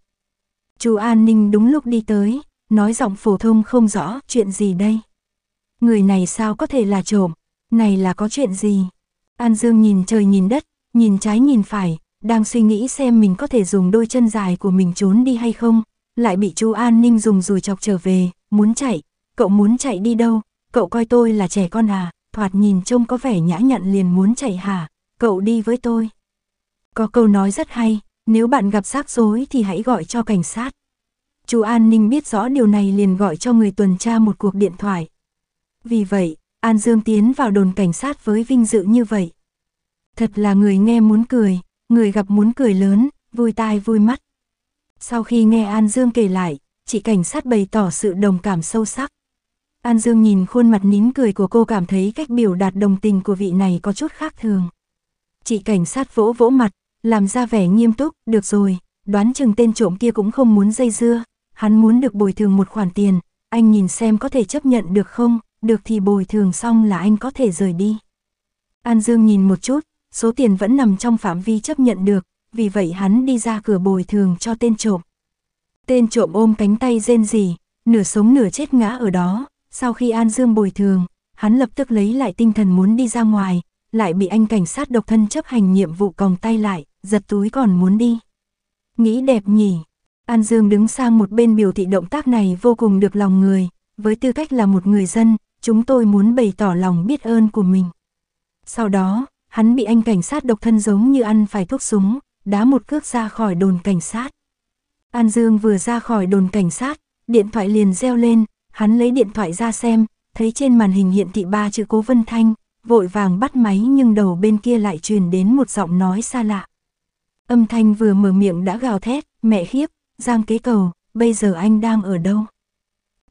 Speaker 1: Chú An Ninh đúng lúc đi tới, nói giọng phổ thông không rõ chuyện gì đây. Người này sao có thể là trộm, này là có chuyện gì. An Dương nhìn trời nhìn đất, nhìn trái nhìn phải, đang suy nghĩ xem mình có thể dùng đôi chân dài của mình trốn đi hay không, lại bị chú An Ninh dùng dùi chọc trở về, muốn chạy, cậu muốn chạy đi đâu, cậu coi tôi là trẻ con à, thoạt nhìn trông có vẻ nhã nhặn liền muốn chạy hả, cậu đi với tôi. Có câu nói rất hay, nếu bạn gặp rắc rối thì hãy gọi cho cảnh sát. Chú An Ninh biết rõ điều này liền gọi cho người tuần tra một cuộc điện thoại. Vì vậy, An Dương tiến vào đồn cảnh sát với vinh dự như vậy. Thật là người nghe muốn cười, người gặp muốn cười lớn, vui tai vui mắt. Sau khi nghe An Dương kể lại, chị cảnh sát bày tỏ sự đồng cảm sâu sắc. An Dương nhìn khuôn mặt nín cười của cô cảm thấy cách biểu đạt đồng tình của vị này có chút khác thường. Chị cảnh sát vỗ vỗ mặt, làm ra vẻ nghiêm túc, được rồi, đoán chừng tên trộm kia cũng không muốn dây dưa, hắn muốn được bồi thường một khoản tiền, anh nhìn xem có thể chấp nhận được không, được thì bồi thường xong là anh có thể rời đi. An Dương nhìn một chút, số tiền vẫn nằm trong phạm vi chấp nhận được, vì vậy hắn đi ra cửa bồi thường cho tên trộm. Tên trộm ôm cánh tay rên rỉ, nửa sống nửa chết ngã ở đó, sau khi An Dương bồi thường, hắn lập tức lấy lại tinh thần muốn đi ra ngoài, lại bị anh cảnh sát độc thân chấp hành nhiệm vụ còng tay lại, giật túi còn muốn đi. Nghĩ đẹp nhỉ, An Dương đứng sang một bên biểu thị động tác này vô cùng được lòng người, với tư cách là một người dân, chúng tôi muốn bày tỏ lòng biết ơn của mình. Sau đó, Hắn bị anh cảnh sát độc thân giống như ăn phải thuốc súng, đá một cước ra khỏi đồn cảnh sát. An Dương vừa ra khỏi đồn cảnh sát, điện thoại liền reo lên, hắn lấy điện thoại ra xem, thấy trên màn hình hiện thị ba chữ Cố Vân Thanh, vội vàng bắt máy nhưng đầu bên kia lại truyền đến một giọng nói xa lạ. Âm thanh vừa mở miệng đã gào thét, mẹ khiếp, Giang kế cầu, bây giờ anh đang ở đâu?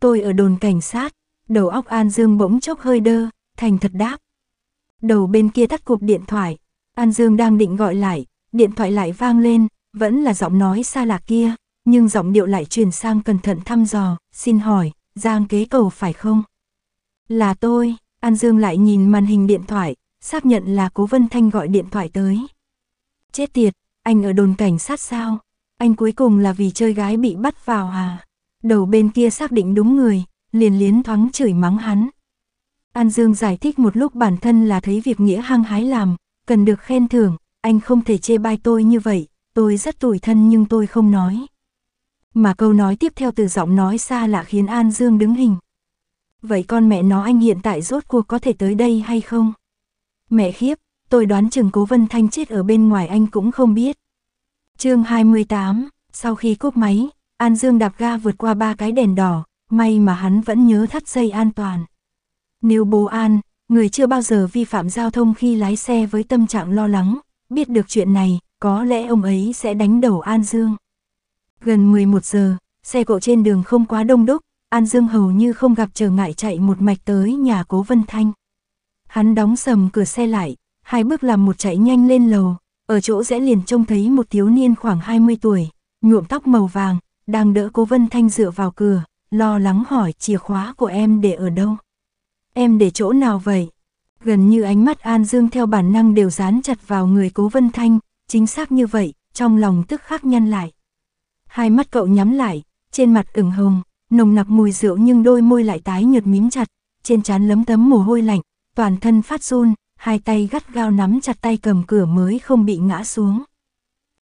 Speaker 1: Tôi ở đồn cảnh sát, đầu óc An Dương bỗng chốc hơi đơ, thành thật đáp, Đầu bên kia tắt cục điện thoại, An Dương đang định gọi lại, điện thoại lại vang lên, vẫn là giọng nói xa lạc kia, nhưng giọng điệu lại chuyển sang cẩn thận thăm dò, xin hỏi, Giang kế cầu phải không? Là tôi, An Dương lại nhìn màn hình điện thoại, xác nhận là Cố Vân Thanh gọi điện thoại tới. Chết tiệt, anh ở đồn cảnh sát sao? Anh cuối cùng là vì chơi gái bị bắt vào à? Đầu bên kia xác định đúng người, liền liến thoáng chửi mắng hắn. An Dương giải thích một lúc bản thân là thấy việc nghĩa hăng hái làm, cần được khen thưởng, anh không thể chê bai tôi như vậy, tôi rất tủi thân nhưng tôi không nói. Mà câu nói tiếp theo từ giọng nói xa lạ khiến An Dương đứng hình. Vậy con mẹ nó anh hiện tại rốt cuộc có thể tới đây hay không? Mẹ khiếp, tôi đoán chừng cố Vân Thanh chết ở bên ngoài anh cũng không biết. chương 28, sau khi cúp máy, An Dương đạp ga vượt qua ba cái đèn đỏ, may mà hắn vẫn nhớ thắt dây an toàn. Nếu bố an, người chưa bao giờ vi phạm giao thông khi lái xe với tâm trạng lo lắng, biết được chuyện này, có lẽ ông ấy sẽ đánh đầu An Dương. Gần 11 giờ, xe cộ trên đường không quá đông đúc, An Dương hầu như không gặp trở ngại chạy một mạch tới nhà cố Vân Thanh. Hắn đóng sầm cửa xe lại, hai bước làm một chạy nhanh lên lầu, ở chỗ rẽ liền trông thấy một thiếu niên khoảng 20 tuổi, nhuộm tóc màu vàng, đang đỡ cố Vân Thanh dựa vào cửa, lo lắng hỏi chìa khóa của em để ở đâu em để chỗ nào vậy? Gần như ánh mắt An Dương theo bản năng đều dán chặt vào người Cố Vân Thanh, chính xác như vậy, trong lòng tức khắc nhăn lại. Hai mắt cậu nhắm lại, trên mặt ửng hồng, nồng nặc mùi rượu nhưng đôi môi lại tái nhợt mím chặt, trên trán lấm tấm mồ hôi lạnh, toàn thân phát run, hai tay gắt gao nắm chặt tay cầm cửa mới không bị ngã xuống.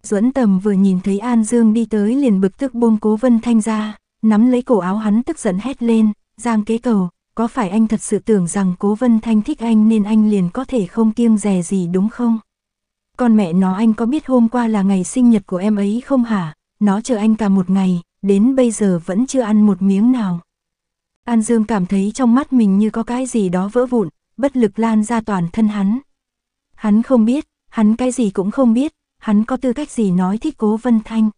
Speaker 1: Duẫn Tầm vừa nhìn thấy An Dương đi tới liền bực tức buông Cố Vân Thanh ra, nắm lấy cổ áo hắn tức giận hét lên, "Giang Kế Cầu, có phải anh thật sự tưởng rằng Cố Vân Thanh thích anh nên anh liền có thể không kiêng dè gì đúng không? Con mẹ nó anh có biết hôm qua là ngày sinh nhật của em ấy không hả? Nó chờ anh cả một ngày, đến bây giờ vẫn chưa ăn một miếng nào. An Dương cảm thấy trong mắt mình như có cái gì đó vỡ vụn, bất lực lan ra toàn thân hắn. Hắn không biết, hắn cái gì cũng không biết, hắn có tư cách gì nói thích Cố Vân Thanh.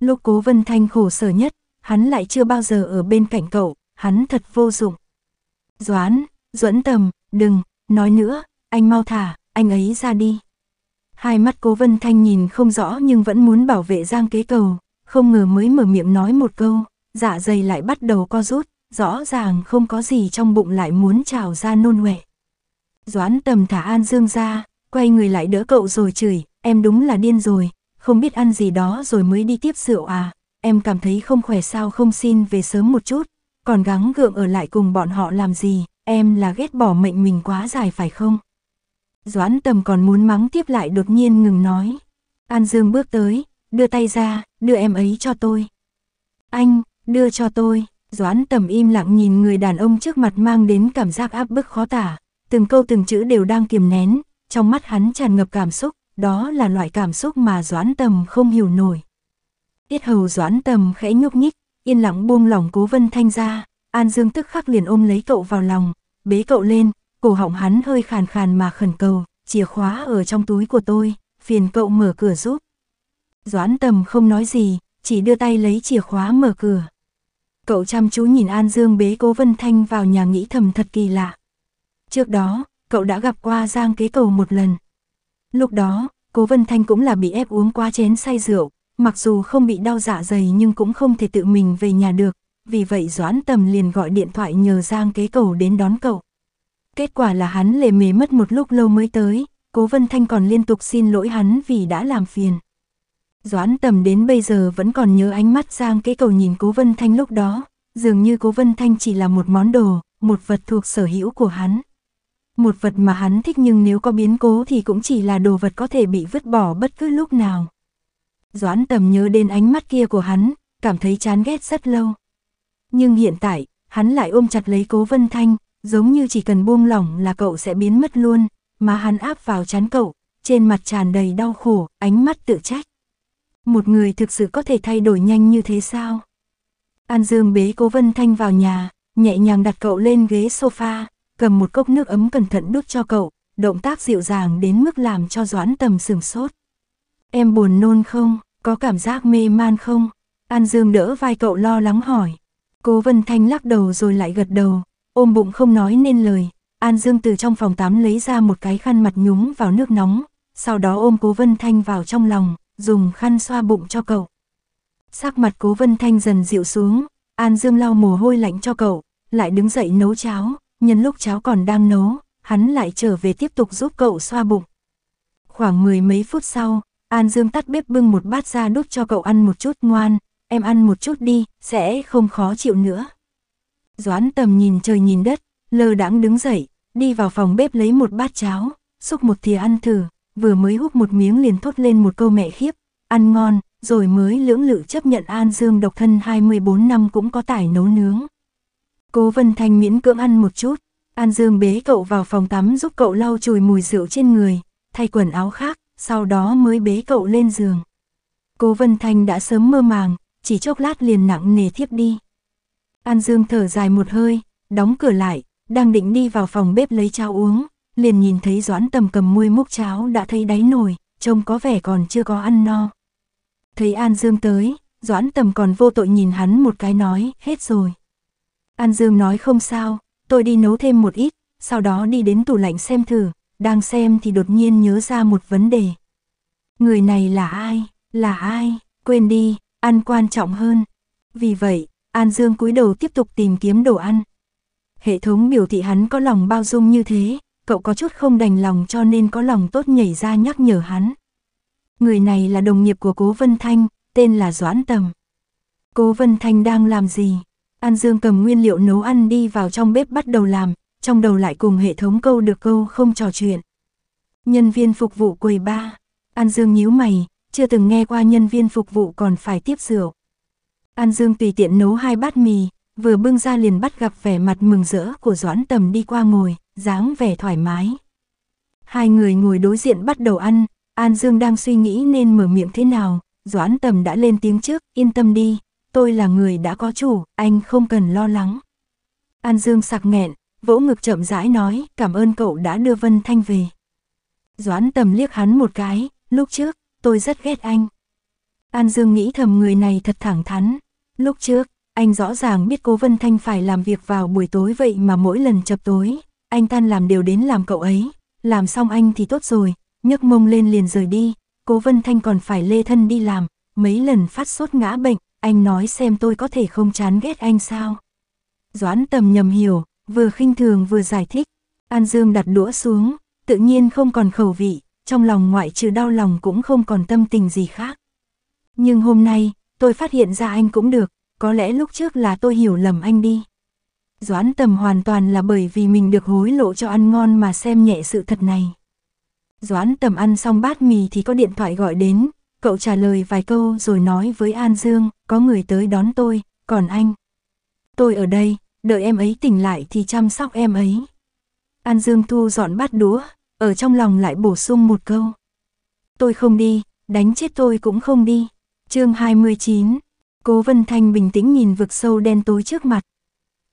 Speaker 1: Lúc Cố Vân Thanh khổ sở nhất, hắn lại chưa bao giờ ở bên cạnh cậu, hắn thật vô dụng. Doãn, duẫn tầm, đừng, nói nữa, anh mau thả, anh ấy ra đi. Hai mắt cố Vân Thanh nhìn không rõ nhưng vẫn muốn bảo vệ Giang kế cầu, không ngờ mới mở miệng nói một câu, dạ dày lại bắt đầu co rút, rõ ràng không có gì trong bụng lại muốn trào ra nôn huệ. Doãn tầm thả An Dương ra, quay người lại đỡ cậu rồi chửi, em đúng là điên rồi, không biết ăn gì đó rồi mới đi tiếp rượu à, em cảm thấy không khỏe sao không xin về sớm một chút, còn gắng gượng ở lại cùng bọn họ làm gì, em là ghét bỏ mệnh mình quá dài phải không? Doãn tầm còn muốn mắng tiếp lại đột nhiên ngừng nói. An Dương bước tới, đưa tay ra, đưa em ấy cho tôi. Anh, đưa cho tôi, Doãn tầm im lặng nhìn người đàn ông trước mặt mang đến cảm giác áp bức khó tả, từng câu từng chữ đều đang kiềm nén, trong mắt hắn tràn ngập cảm xúc, đó là loại cảm xúc mà Doãn tầm không hiểu nổi. Tiết hầu Doãn tầm khẽ nhúc nhích, yên lặng buông lỏng cố vân thanh ra, An Dương tức khắc liền ôm lấy cậu vào lòng, bế cậu lên, cổ họng hắn hơi khàn khàn mà khẩn cầu, chìa khóa ở trong túi của tôi, phiền cậu mở cửa giúp. Doãn tầm không nói gì, chỉ đưa tay lấy chìa khóa mở cửa. Cậu chăm chú nhìn An Dương bế cố Vân Thanh vào nhà nghĩ thầm thật kỳ lạ. Trước đó, cậu đã gặp qua Giang kế cầu một lần. Lúc đó, cố Vân Thanh cũng là bị ép uống quá chén say rượu, mặc dù không bị đau dạ dày nhưng cũng không thể tự mình về nhà được, vì vậy Doãn Tầm liền gọi điện thoại nhờ Giang Kế Cầu đến đón cậu. Kết quả là hắn lề mề mất một lúc lâu mới tới, Cố Vân Thanh còn liên tục xin lỗi hắn vì đã làm phiền. Doãn Tầm đến bây giờ vẫn còn nhớ ánh mắt Giang Kế Cầu nhìn Cố Vân Thanh lúc đó, dường như Cố Vân Thanh chỉ là một món đồ, một vật thuộc sở hữu của hắn. Một vật mà hắn thích nhưng nếu có biến cố thì cũng chỉ là đồ vật có thể bị vứt bỏ bất cứ lúc nào. Doãn tầm nhớ đến ánh mắt kia của hắn, cảm thấy chán ghét rất lâu. Nhưng hiện tại, hắn lại ôm chặt lấy cố Vân Thanh, giống như chỉ cần buông lỏng là cậu sẽ biến mất luôn, mà hắn áp vào chán cậu, trên mặt tràn đầy đau khổ, ánh mắt tự trách. Một người thực sự có thể thay đổi nhanh như thế sao? An Dương bế cố Vân Thanh vào nhà, nhẹ nhàng đặt cậu lên ghế sofa, cầm một cốc nước ấm cẩn thận đút cho cậu, động tác dịu dàng đến mức làm cho Doãn Tầm sừng sốt. Em buồn nôn không? Có cảm giác mê man không? An Dương đỡ vai cậu lo lắng hỏi. Cố Vân Thanh lắc đầu rồi lại gật đầu, ôm bụng không nói nên lời. An Dương từ trong phòng tắm lấy ra một cái khăn mặt nhúng vào nước nóng, sau đó ôm Cố Vân Thanh vào trong lòng, dùng khăn xoa bụng cho cậu. Sắc mặt Cố Vân Thanh dần dịu xuống, An Dương lau mồ hôi lạnh cho cậu, lại đứng dậy nấu cháo, nhân lúc cháo còn đang nấu, hắn lại trở về tiếp tục giúp cậu xoa bụng. Khoảng mười mấy phút sau, An Dương tắt bếp bưng một bát ra đút cho cậu ăn một chút ngoan, em ăn một chút đi, sẽ không khó chịu nữa. Doãn tầm nhìn trời nhìn đất, lơ đãng đứng dậy, đi vào phòng bếp lấy một bát cháo, xúc một thìa ăn thử, vừa mới hút một miếng liền thốt lên một câu mẹ khiếp, ăn ngon, rồi mới lưỡng lự chấp nhận An Dương độc thân 24 năm cũng có tải nấu nướng. Cố Vân Thanh miễn cưỡng ăn một chút, An Dương bế cậu vào phòng tắm giúp cậu lau chùi mùi rượu trên người, thay quần áo khác, sau đó mới bế cậu lên giường. Cố Vân Thanh đã sớm mơ màng, chỉ chốc lát liền nặng nề thiếp đi. An Dương thở dài một hơi, đóng cửa lại, đang định đi vào phòng bếp lấy cháo uống, liền nhìn thấy Doãn Tầm cầm muôi múc cháo đã thấy đáy nồi, trông có vẻ còn chưa có ăn no. Thấy An Dương tới, Doãn Tầm còn vô tội nhìn hắn một cái nói, hết rồi. An Dương nói không sao, tôi đi nấu thêm một ít, sau đó đi đến tủ lạnh xem thử, đang xem thì đột nhiên nhớ ra một vấn đề. Người này là ai? Là ai? Quên đi, ăn quan trọng hơn. Vì vậy, An Dương cúi đầu tiếp tục tìm kiếm đồ ăn. Hệ thống biểu thị hắn có lòng bao dung như thế, cậu có chút không đành lòng cho nên có lòng tốt nhảy ra nhắc nhở hắn. Người này là đồng nghiệp của Cố Vân Thanh, tên là Doãn Tầm. Cố Vân Thanh đang làm gì? An Dương cầm nguyên liệu nấu ăn đi vào trong bếp bắt đầu làm, trong đầu lại cùng hệ thống câu được câu không trò chuyện. Nhân viên phục vụ quầy ba, An Dương nhíu mày, chưa từng nghe qua nhân viên phục vụ còn phải tiếp rượu. An Dương tùy tiện nấu hai bát mì, vừa bưng ra liền bắt gặp vẻ mặt mừng rỡ của Doãn Tầm đi qua ngồi, dáng vẻ thoải mái. Hai người ngồi đối diện bắt đầu ăn, An Dương đang suy nghĩ nên mở miệng thế nào, Doãn Tầm đã lên tiếng trước, yên tâm đi, tôi là người đã có chủ, anh không cần lo lắng. An Dương sặc nghẹn, vỗ ngực chậm rãi nói, cảm ơn cậu đã đưa Vân Thanh về. Doãn tầm liếc hắn một cái, lúc trước, tôi rất ghét anh. An Dương nghĩ thầm người này thật thẳng thắn. Lúc trước, anh rõ ràng biết cô Vân Thanh phải làm việc vào buổi tối vậy mà mỗi lần chập tối, anh tan làm đều đến làm cậu ấy. Làm xong anh thì tốt rồi, nhấc mông lên liền rời đi, cố Vân Thanh còn phải lê thân đi làm, mấy lần phát sốt ngã bệnh, anh nói xem tôi có thể không chán ghét anh sao. Doãn tầm nhầm hiểu, vừa khinh thường vừa giải thích. An Dương đặt đũa xuống, tự nhiên không còn khẩu vị, trong lòng ngoại trừ đau lòng cũng không còn tâm tình gì khác. Nhưng hôm nay, tôi phát hiện ra anh cũng được, có lẽ lúc trước là tôi hiểu lầm anh đi. Doãn tầm hoàn toàn là bởi vì mình được hối lộ cho ăn ngon mà xem nhẹ sự thật này. Doãn tầm ăn xong bát mì thì có điện thoại gọi đến, cậu trả lời vài câu rồi nói với An Dương, có người tới đón tôi, còn anh. Tôi ở đây, đợi em ấy tỉnh lại thì chăm sóc em ấy. An Dương Thu dọn bát đũa, ở trong lòng lại bổ sung một câu. Tôi không đi, đánh chết tôi cũng không đi. chương 29, Cố Vân Thanh bình tĩnh nhìn vực sâu đen tối trước mặt.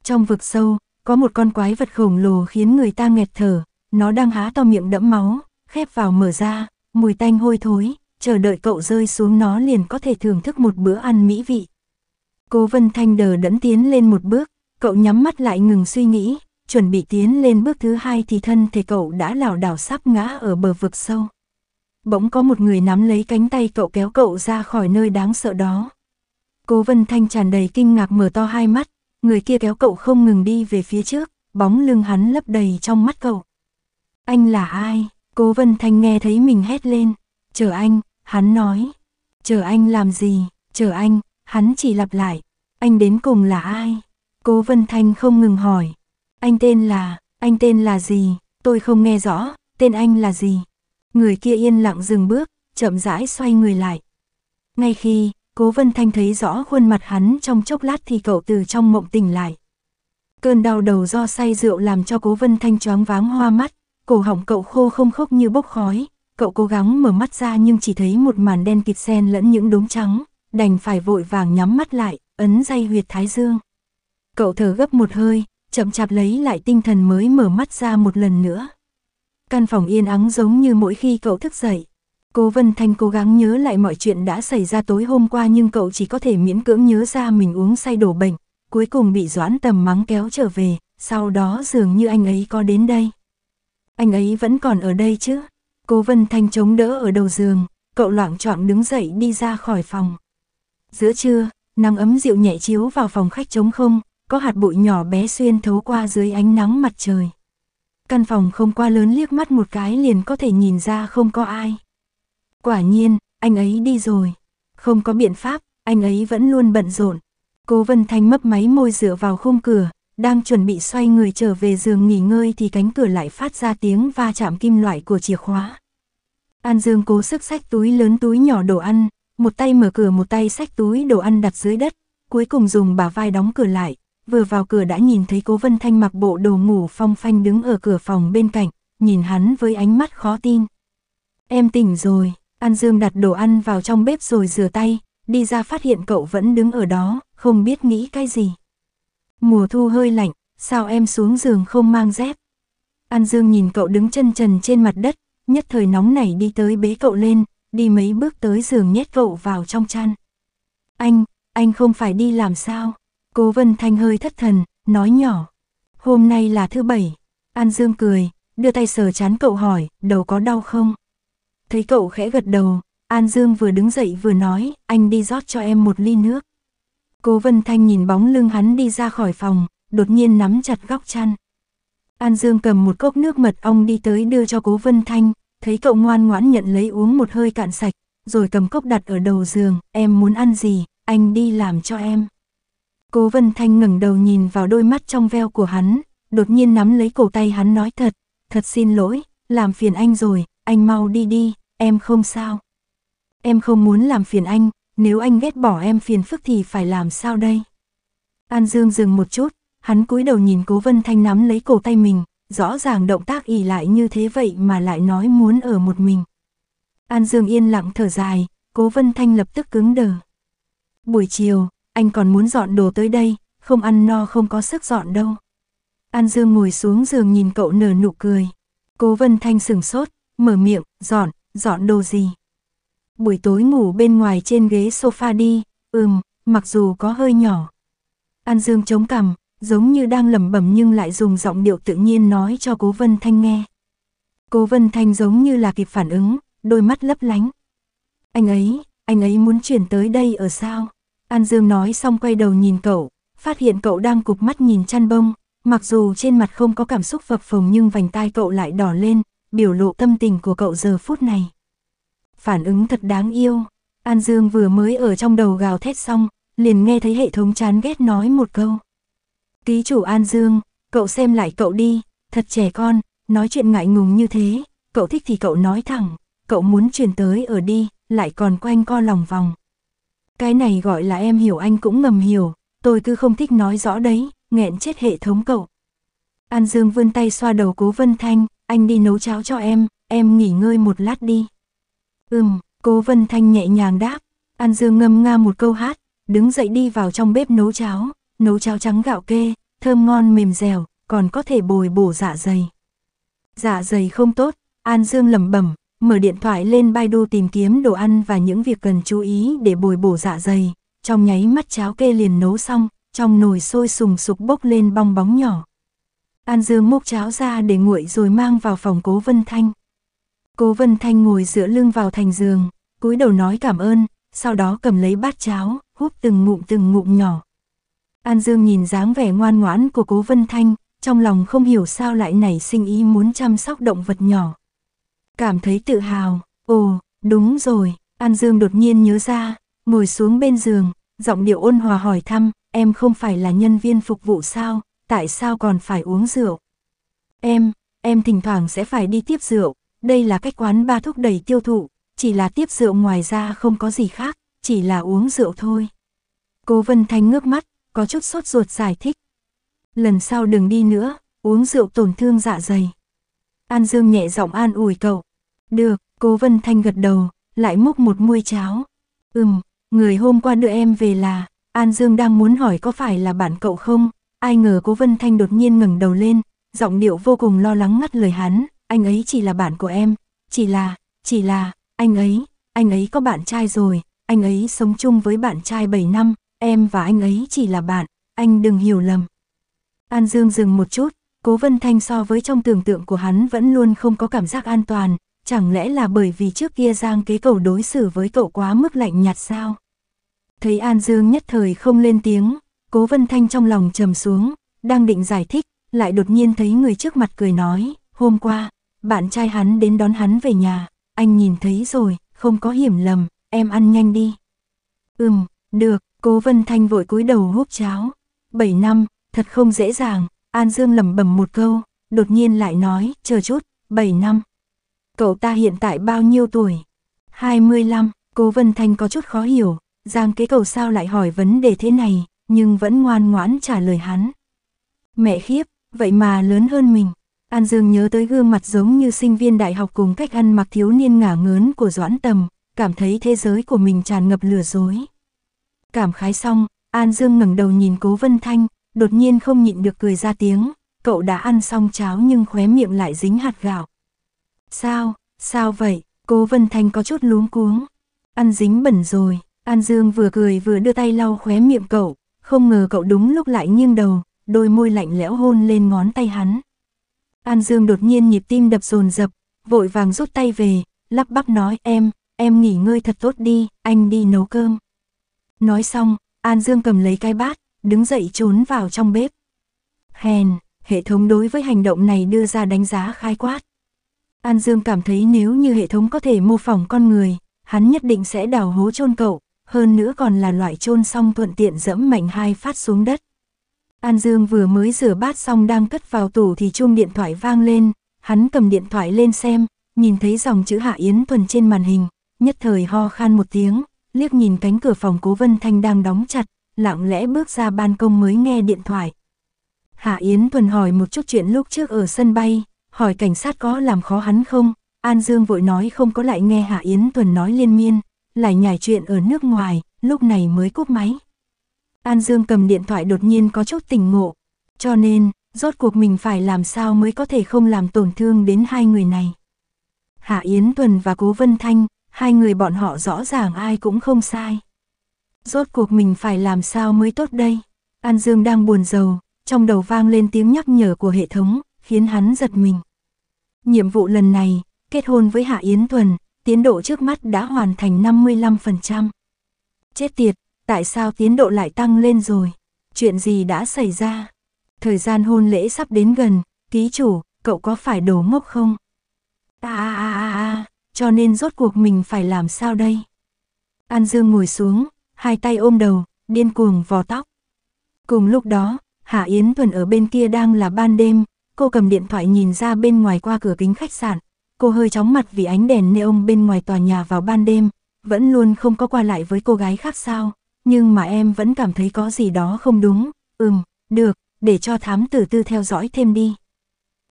Speaker 1: Trong vực sâu, có một con quái vật khổng lồ khiến người ta nghẹt thở, nó đang há to miệng đẫm máu, khép vào mở ra, mùi tanh hôi thối, chờ đợi cậu rơi xuống nó liền có thể thưởng thức một bữa ăn mỹ vị. Cố Vân Thanh đờ đẫn tiến lên một bước, Cậu nhắm mắt lại ngừng suy nghĩ, chuẩn bị tiến lên bước thứ hai thì thân thể cậu đã lảo đảo sắp ngã ở bờ vực sâu. Bỗng có một người nắm lấy cánh tay cậu kéo cậu ra khỏi nơi đáng sợ đó. Cố Vân Thanh tràn đầy kinh ngạc mở to hai mắt, người kia kéo cậu không ngừng đi về phía trước, bóng lưng hắn lấp đầy trong mắt cậu. Anh là ai? Cố Vân Thanh nghe thấy mình hét lên. Chờ anh, hắn nói. Chờ anh làm gì? Chờ anh, hắn chỉ lặp lại. Anh đến cùng là ai? Cố Vân Thanh không ngừng hỏi. Anh tên là, anh tên là gì, tôi không nghe rõ, tên anh là gì. Người kia yên lặng dừng bước, chậm rãi xoay người lại. Ngay khi, Cố Vân Thanh thấy rõ khuôn mặt hắn trong chốc lát thì cậu từ trong mộng tỉnh lại. Cơn đau đầu do say rượu làm cho Cố Vân Thanh choáng váng hoa mắt, cổ họng cậu khô không khốc như bốc khói, cậu cố gắng mở mắt ra nhưng chỉ thấy một màn đen kịt xen lẫn những đốm trắng, đành phải vội vàng nhắm mắt lại, ấn dây huyệt thái dương. Cậu thở gấp một hơi, chậm chạp lấy lại tinh thần mới mở mắt ra một lần nữa. Căn phòng yên ắng giống như mỗi khi cậu thức dậy. Cố Vân Thanh cố gắng nhớ lại mọi chuyện đã xảy ra tối hôm qua nhưng cậu chỉ có thể miễn cưỡng nhớ ra mình uống say đổ bệnh, cuối cùng bị Doãn Tầm mắng kéo trở về, sau đó dường như anh ấy có đến đây. Anh ấy vẫn còn ở đây chứ? Cố Vân Thanh chống đỡ ở đầu giường, cậu loạng choạng đứng dậy đi ra khỏi phòng. Giữa trưa, nắng ấm dịu nhẹ chiếu vào phòng khách trống không, có hạt bụi nhỏ bé xuyên thấu qua dưới ánh nắng mặt trời. Căn phòng không qua lớn liếc mắt một cái liền có thể nhìn ra không có ai. Quả nhiên, anh ấy đi rồi. Không có biện pháp, anh ấy vẫn luôn bận rộn. Cố Vân Thanh mấp máy môi dựa vào khung cửa, đang chuẩn bị xoay người trở về giường nghỉ ngơi thì cánh cửa lại phát ra tiếng va chạm kim loại của chìa khóa. An Dương cố sức xách túi lớn túi nhỏ đồ ăn, một tay mở cửa một tay xách túi đồ ăn đặt dưới đất, cuối cùng dùng bả vai đóng cửa lại, vừa vào cửa đã nhìn thấy Cố Vân Thanh mặc bộ đồ ngủ phong phanh đứng ở cửa phòng bên cạnh, nhìn hắn với ánh mắt khó tin. Em tỉnh rồi, An Dương đặt đồ ăn vào trong bếp rồi rửa tay, đi ra phát hiện cậu vẫn đứng ở đó, không biết nghĩ cái gì. Mùa thu hơi lạnh, sao em xuống giường không mang dép? An Dương nhìn cậu đứng chân trần trên mặt đất, nhất thời nóng nảy đi tới bế cậu lên, đi mấy bước tới giường nhét cậu vào trong chăn. Anh, anh không phải đi làm sao? Cố Vân Thanh hơi thất thần, nói nhỏ. Hôm nay là thứ bảy. An Dương cười, đưa tay sờ chán cậu hỏi, đầu có đau không? Thấy cậu khẽ gật đầu, An Dương vừa đứng dậy vừa nói, anh đi rót cho em một ly nước. Cố Vân Thanh nhìn bóng lưng hắn đi ra khỏi phòng, đột nhiên nắm chặt góc chăn. An Dương cầm một cốc nước mật ong đi tới đưa cho Cố Vân Thanh, thấy cậu ngoan ngoãn nhận lấy uống một hơi cạn sạch, rồi cầm cốc đặt ở đầu giường, em muốn ăn gì, anh đi làm cho em. Cố Vân Thanh ngẩng đầu nhìn vào đôi mắt trong veo của hắn, đột nhiên nắm lấy cổ tay hắn nói thật, thật xin lỗi, làm phiền anh rồi, anh mau đi đi, em không sao. Em không muốn làm phiền anh, nếu anh ghét bỏ em phiền phức thì phải làm sao đây? An Dương dừng một chút, hắn cúi đầu nhìn Cố Vân Thanh nắm lấy cổ tay mình, rõ ràng động tác ỉ lại như thế vậy mà lại nói muốn ở một mình. An Dương yên lặng thở dài, Cố Vân Thanh lập tức cứng đờ. Buổi chiều, anh còn muốn dọn đồ tới đây, không ăn no không có sức dọn đâu. An Dương ngồi xuống giường nhìn cậu nở nụ cười. Cố Vân Thanh sửng sốt, mở miệng, dọn, dọn đồ gì? Buổi tối ngủ bên ngoài trên ghế sofa đi, ừm, mặc dù có hơi nhỏ. An Dương chống cằm, giống như đang lẩm bẩm nhưng lại dùng giọng điệu tự nhiên nói cho Cố Vân Thanh nghe. Cố Vân Thanh giống như là kịp phản ứng, đôi mắt lấp lánh. Anh ấy, anh ấy muốn chuyển tới đây ở sao? An Dương nói xong quay đầu nhìn cậu, phát hiện cậu đang cục mắt nhìn chăn bông, mặc dù trên mặt không có cảm xúc phập phồng nhưng vành tai cậu lại đỏ lên, biểu lộ tâm tình của cậu giờ phút này. Phản ứng thật đáng yêu, An Dương vừa mới ở trong đầu gào thét xong, liền nghe thấy hệ thống chán ghét nói một câu. Ký chủ An Dương, cậu xem lại cậu đi, thật trẻ con, nói chuyện ngại ngùng như thế, cậu thích thì cậu nói thẳng, cậu muốn truyền tới ở đi, lại còn quanh co lòng vòng. Cái này gọi là em hiểu anh cũng ngầm hiểu, tôi cứ không thích nói rõ đấy, nghẹn chết hệ thống cậu. An Dương vươn tay xoa đầu Cố Vân Thanh, anh đi nấu cháo cho em, em nghỉ ngơi một lát đi. Ừm, Cố Vân Thanh nhẹ nhàng đáp, An Dương ngâm nga một câu hát, đứng dậy đi vào trong bếp nấu cháo, nấu cháo trắng gạo kê, thơm ngon mềm dẻo, còn có thể bồi bổ dạ dày. Dạ dày không tốt, An Dương lẩm bẩm, mở điện thoại lên Baidu tìm kiếm đồ ăn và những việc cần chú ý để bồi bổ dạ dày, trong nháy mắt cháo kê liền nấu xong, trong nồi sôi sùng sục bốc lên bong bóng nhỏ. An dương múc cháo ra để nguội rồi mang vào phòng Cố Vân Thanh. Cố Vân Thanh ngồi dựa lưng vào thành giường, cúi đầu nói cảm ơn, sau đó cầm lấy bát cháo, húp từng ngụm từng ngụm nhỏ. An Dương nhìn dáng vẻ ngoan ngoãn của Cố Vân Thanh, trong lòng không hiểu sao lại nảy sinh ý muốn chăm sóc động vật nhỏ cảm thấy tự hào. Ồ, đúng rồi, An Dương đột nhiên nhớ ra, ngồi xuống bên giường, giọng điệu ôn hòa hỏi thăm, em không phải là nhân viên phục vụ sao, tại sao còn phải uống rượu? Em, em thỉnh thoảng sẽ phải đi tiếp rượu, đây là cách quán ba thúc đẩy tiêu thụ, chỉ là tiếp rượu ngoài ra không có gì khác, chỉ là uống rượu thôi. Cố Vân Thanh ngước mắt, có chút sốt ruột giải thích. Lần sau đừng đi nữa, uống rượu tổn thương dạ dày. An Dương nhẹ giọng an ủi cậu, được, cố Vân Thanh gật đầu, lại múc một muôi cháo. Ừm, người hôm qua đưa em về là, An Dương đang muốn hỏi có phải là bạn cậu không? Ai ngờ cố Vân Thanh đột nhiên ngẩng đầu lên, giọng điệu vô cùng lo lắng ngắt lời hắn, anh ấy chỉ là bạn của em, chỉ là, chỉ là, anh ấy, anh ấy có bạn trai rồi, anh ấy sống chung với bạn trai 7 năm, em và anh ấy chỉ là bạn, anh đừng hiểu lầm. An Dương dừng một chút, Cố Vân Thanh so với trong tưởng tượng của hắn vẫn luôn không có cảm giác an toàn, chẳng lẽ là bởi vì trước kia Giang kế cầu đối xử với cậu quá mức lạnh nhạt sao? Thấy An Dương nhất thời không lên tiếng, Cố Vân Thanh trong lòng trầm xuống, đang định giải thích, lại đột nhiên thấy người trước mặt cười nói, hôm qua, bạn trai hắn đến đón hắn về nhà, anh nhìn thấy rồi, không có hiểm lầm, em ăn nhanh đi. Ừm, được, Cố Vân Thanh vội cúi đầu húp cháo. 7 năm, thật không dễ dàng, An Dương lẩm bẩm một câu, đột nhiên lại nói, chờ chút, 7 năm. Cậu ta hiện tại bao nhiêu tuổi? 25, cố Vân Thanh có chút khó hiểu, Giang kế cầu sao lại hỏi vấn đề thế này, nhưng vẫn ngoan ngoãn trả lời hắn. Mẹ khiếp, vậy mà lớn hơn mình. An Dương nhớ tới gương mặt giống như sinh viên đại học cùng cách ăn mặc thiếu niên ngả ngớn của Doãn Tầm, cảm thấy thế giới của mình tràn ngập lừa dối. Cảm khái xong, An Dương ngẩng đầu nhìn Cố Vân Thanh, đột nhiên không nhịn được cười ra tiếng, cậu đã ăn xong cháo nhưng khóe miệng lại dính hạt gạo. Sao, sao vậy? Cô Vân Thanh có chút luống cuống. Ăn dính bẩn rồi, An Dương vừa cười vừa đưa tay lau khóe miệng cậu, không ngờ cậu đúng lúc lại nghiêng đầu, đôi môi lạnh lẽo hôn lên ngón tay hắn. An Dương đột nhiên nhịp tim đập dồn dập, vội vàng rút tay về, lắp bắp nói em, em nghỉ ngơi thật tốt đi, anh đi nấu cơm. Nói xong, An Dương cầm lấy cái bát, đứng dậy trốn vào trong bếp. Hèn, hệ thống đối với hành động này đưa ra đánh giá khai quát. An Dương cảm thấy nếu như hệ thống có thể mô phỏng con người, hắn nhất định sẽ đào hố chôn cậu, hơn nữa còn là loại chôn xong thuận tiện dẫm mạnh hai phát xuống đất. An Dương vừa mới rửa bát xong đang cất vào tủ thì chuông điện thoại vang lên, hắn cầm điện thoại lên xem, nhìn thấy dòng chữ Hạ Yến Thuần trên màn hình, nhất thời ho khan một tiếng, liếc nhìn cánh cửa phòng Cố Vân Thanh đang đóng chặt, lặng lẽ bước ra ban công mới nghe điện thoại. Hạ Yến Thuần hỏi một chút chuyện lúc trước ở sân bay, hỏi cảnh sát có làm khó hắn không, An Dương vội nói không có lại nghe Hạ Yến Tuần nói liên miên, lại nhảy chuyện ở nước ngoài, lúc này mới cúp máy. An Dương cầm điện thoại đột nhiên có chút tỉnh ngộ, cho nên, rốt cuộc mình phải làm sao mới có thể không làm tổn thương đến hai người này. Hạ Yến Tuần và Cố Vân Thanh, hai người bọn họ rõ ràng ai cũng không sai. Rốt cuộc mình phải làm sao mới tốt đây? An Dương đang buồn rầu, trong đầu vang lên tiếng nhắc nhở của hệ thống, khiến hắn giật mình. Nhiệm vụ lần này, kết hôn với Hạ Yến Thuần tiến độ trước mắt đã hoàn thành 55%. Chết tiệt, tại sao tiến độ lại tăng lên rồi? Chuyện gì đã xảy ra? Thời gian hôn lễ sắp đến gần, ký chủ, cậu có phải đổ ngốc không? À à à à cho nên rốt cuộc mình phải làm sao đây? An Dương ngồi xuống, hai tay ôm đầu, điên cuồng vò tóc. Cùng lúc đó, Hạ Yến Thuần ở bên kia đang là ban đêm, cô cầm điện thoại nhìn ra bên ngoài qua cửa kính khách sạn. Cô hơi chóng mặt vì ánh đèn neon bên ngoài tòa nhà vào ban đêm, vẫn luôn không có qua lại với cô gái khác sao, nhưng mà em vẫn cảm thấy có gì đó không đúng, ừm, được, để cho thám tử tư theo dõi thêm đi.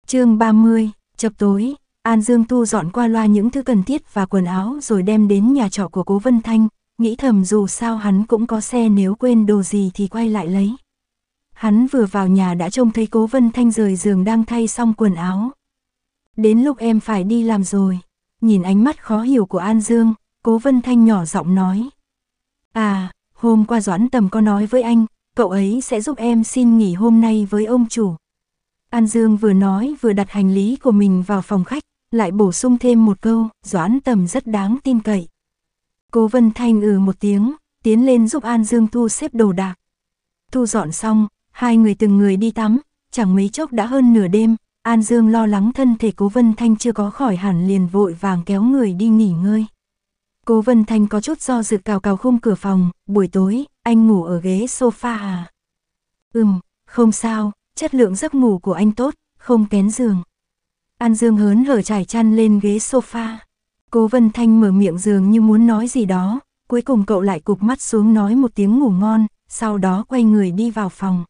Speaker 1: chương 30, chập tối, An Dương tu dọn qua loa những thứ cần thiết và quần áo rồi đem đến nhà trọ của Cố Vân Thanh, nghĩ thầm dù sao hắn cũng có xe nếu quên đồ gì thì quay lại lấy. Hắn vừa vào nhà đã trông thấy cố Vân Thanh rời giường đang thay xong quần áo. Đến lúc em phải đi làm rồi. Nhìn ánh mắt khó hiểu của An Dương, cố Vân Thanh nhỏ giọng nói. À, hôm qua Doãn Tầm có nói với anh, cậu ấy sẽ giúp em xin nghỉ hôm nay với ông chủ. An Dương vừa nói vừa đặt hành lý của mình vào phòng khách, lại bổ sung thêm một câu, Doãn Tầm rất đáng tin cậy. Cố Vân Thanh ừ một tiếng, tiến lên giúp An Dương thu xếp đồ đạc. Thu dọn xong, Hai người từng người đi tắm, chẳng mấy chốc đã hơn nửa đêm, An Dương lo lắng thân thể Cố Vân Thanh chưa có khỏi hẳn liền vội vàng kéo người đi nghỉ ngơi. Cố Vân Thanh có chút do dự cào cào khung cửa phòng, buổi tối, anh ngủ ở ghế sofa à? Ừm, không sao, chất lượng giấc ngủ của anh tốt, không kén giường. An Dương hớn hở trải chăn lên ghế sofa. Cố Vân Thanh mở miệng giường như muốn nói gì đó, cuối cùng cậu lại cụp mắt xuống nói một tiếng ngủ ngon, sau đó quay người đi vào phòng.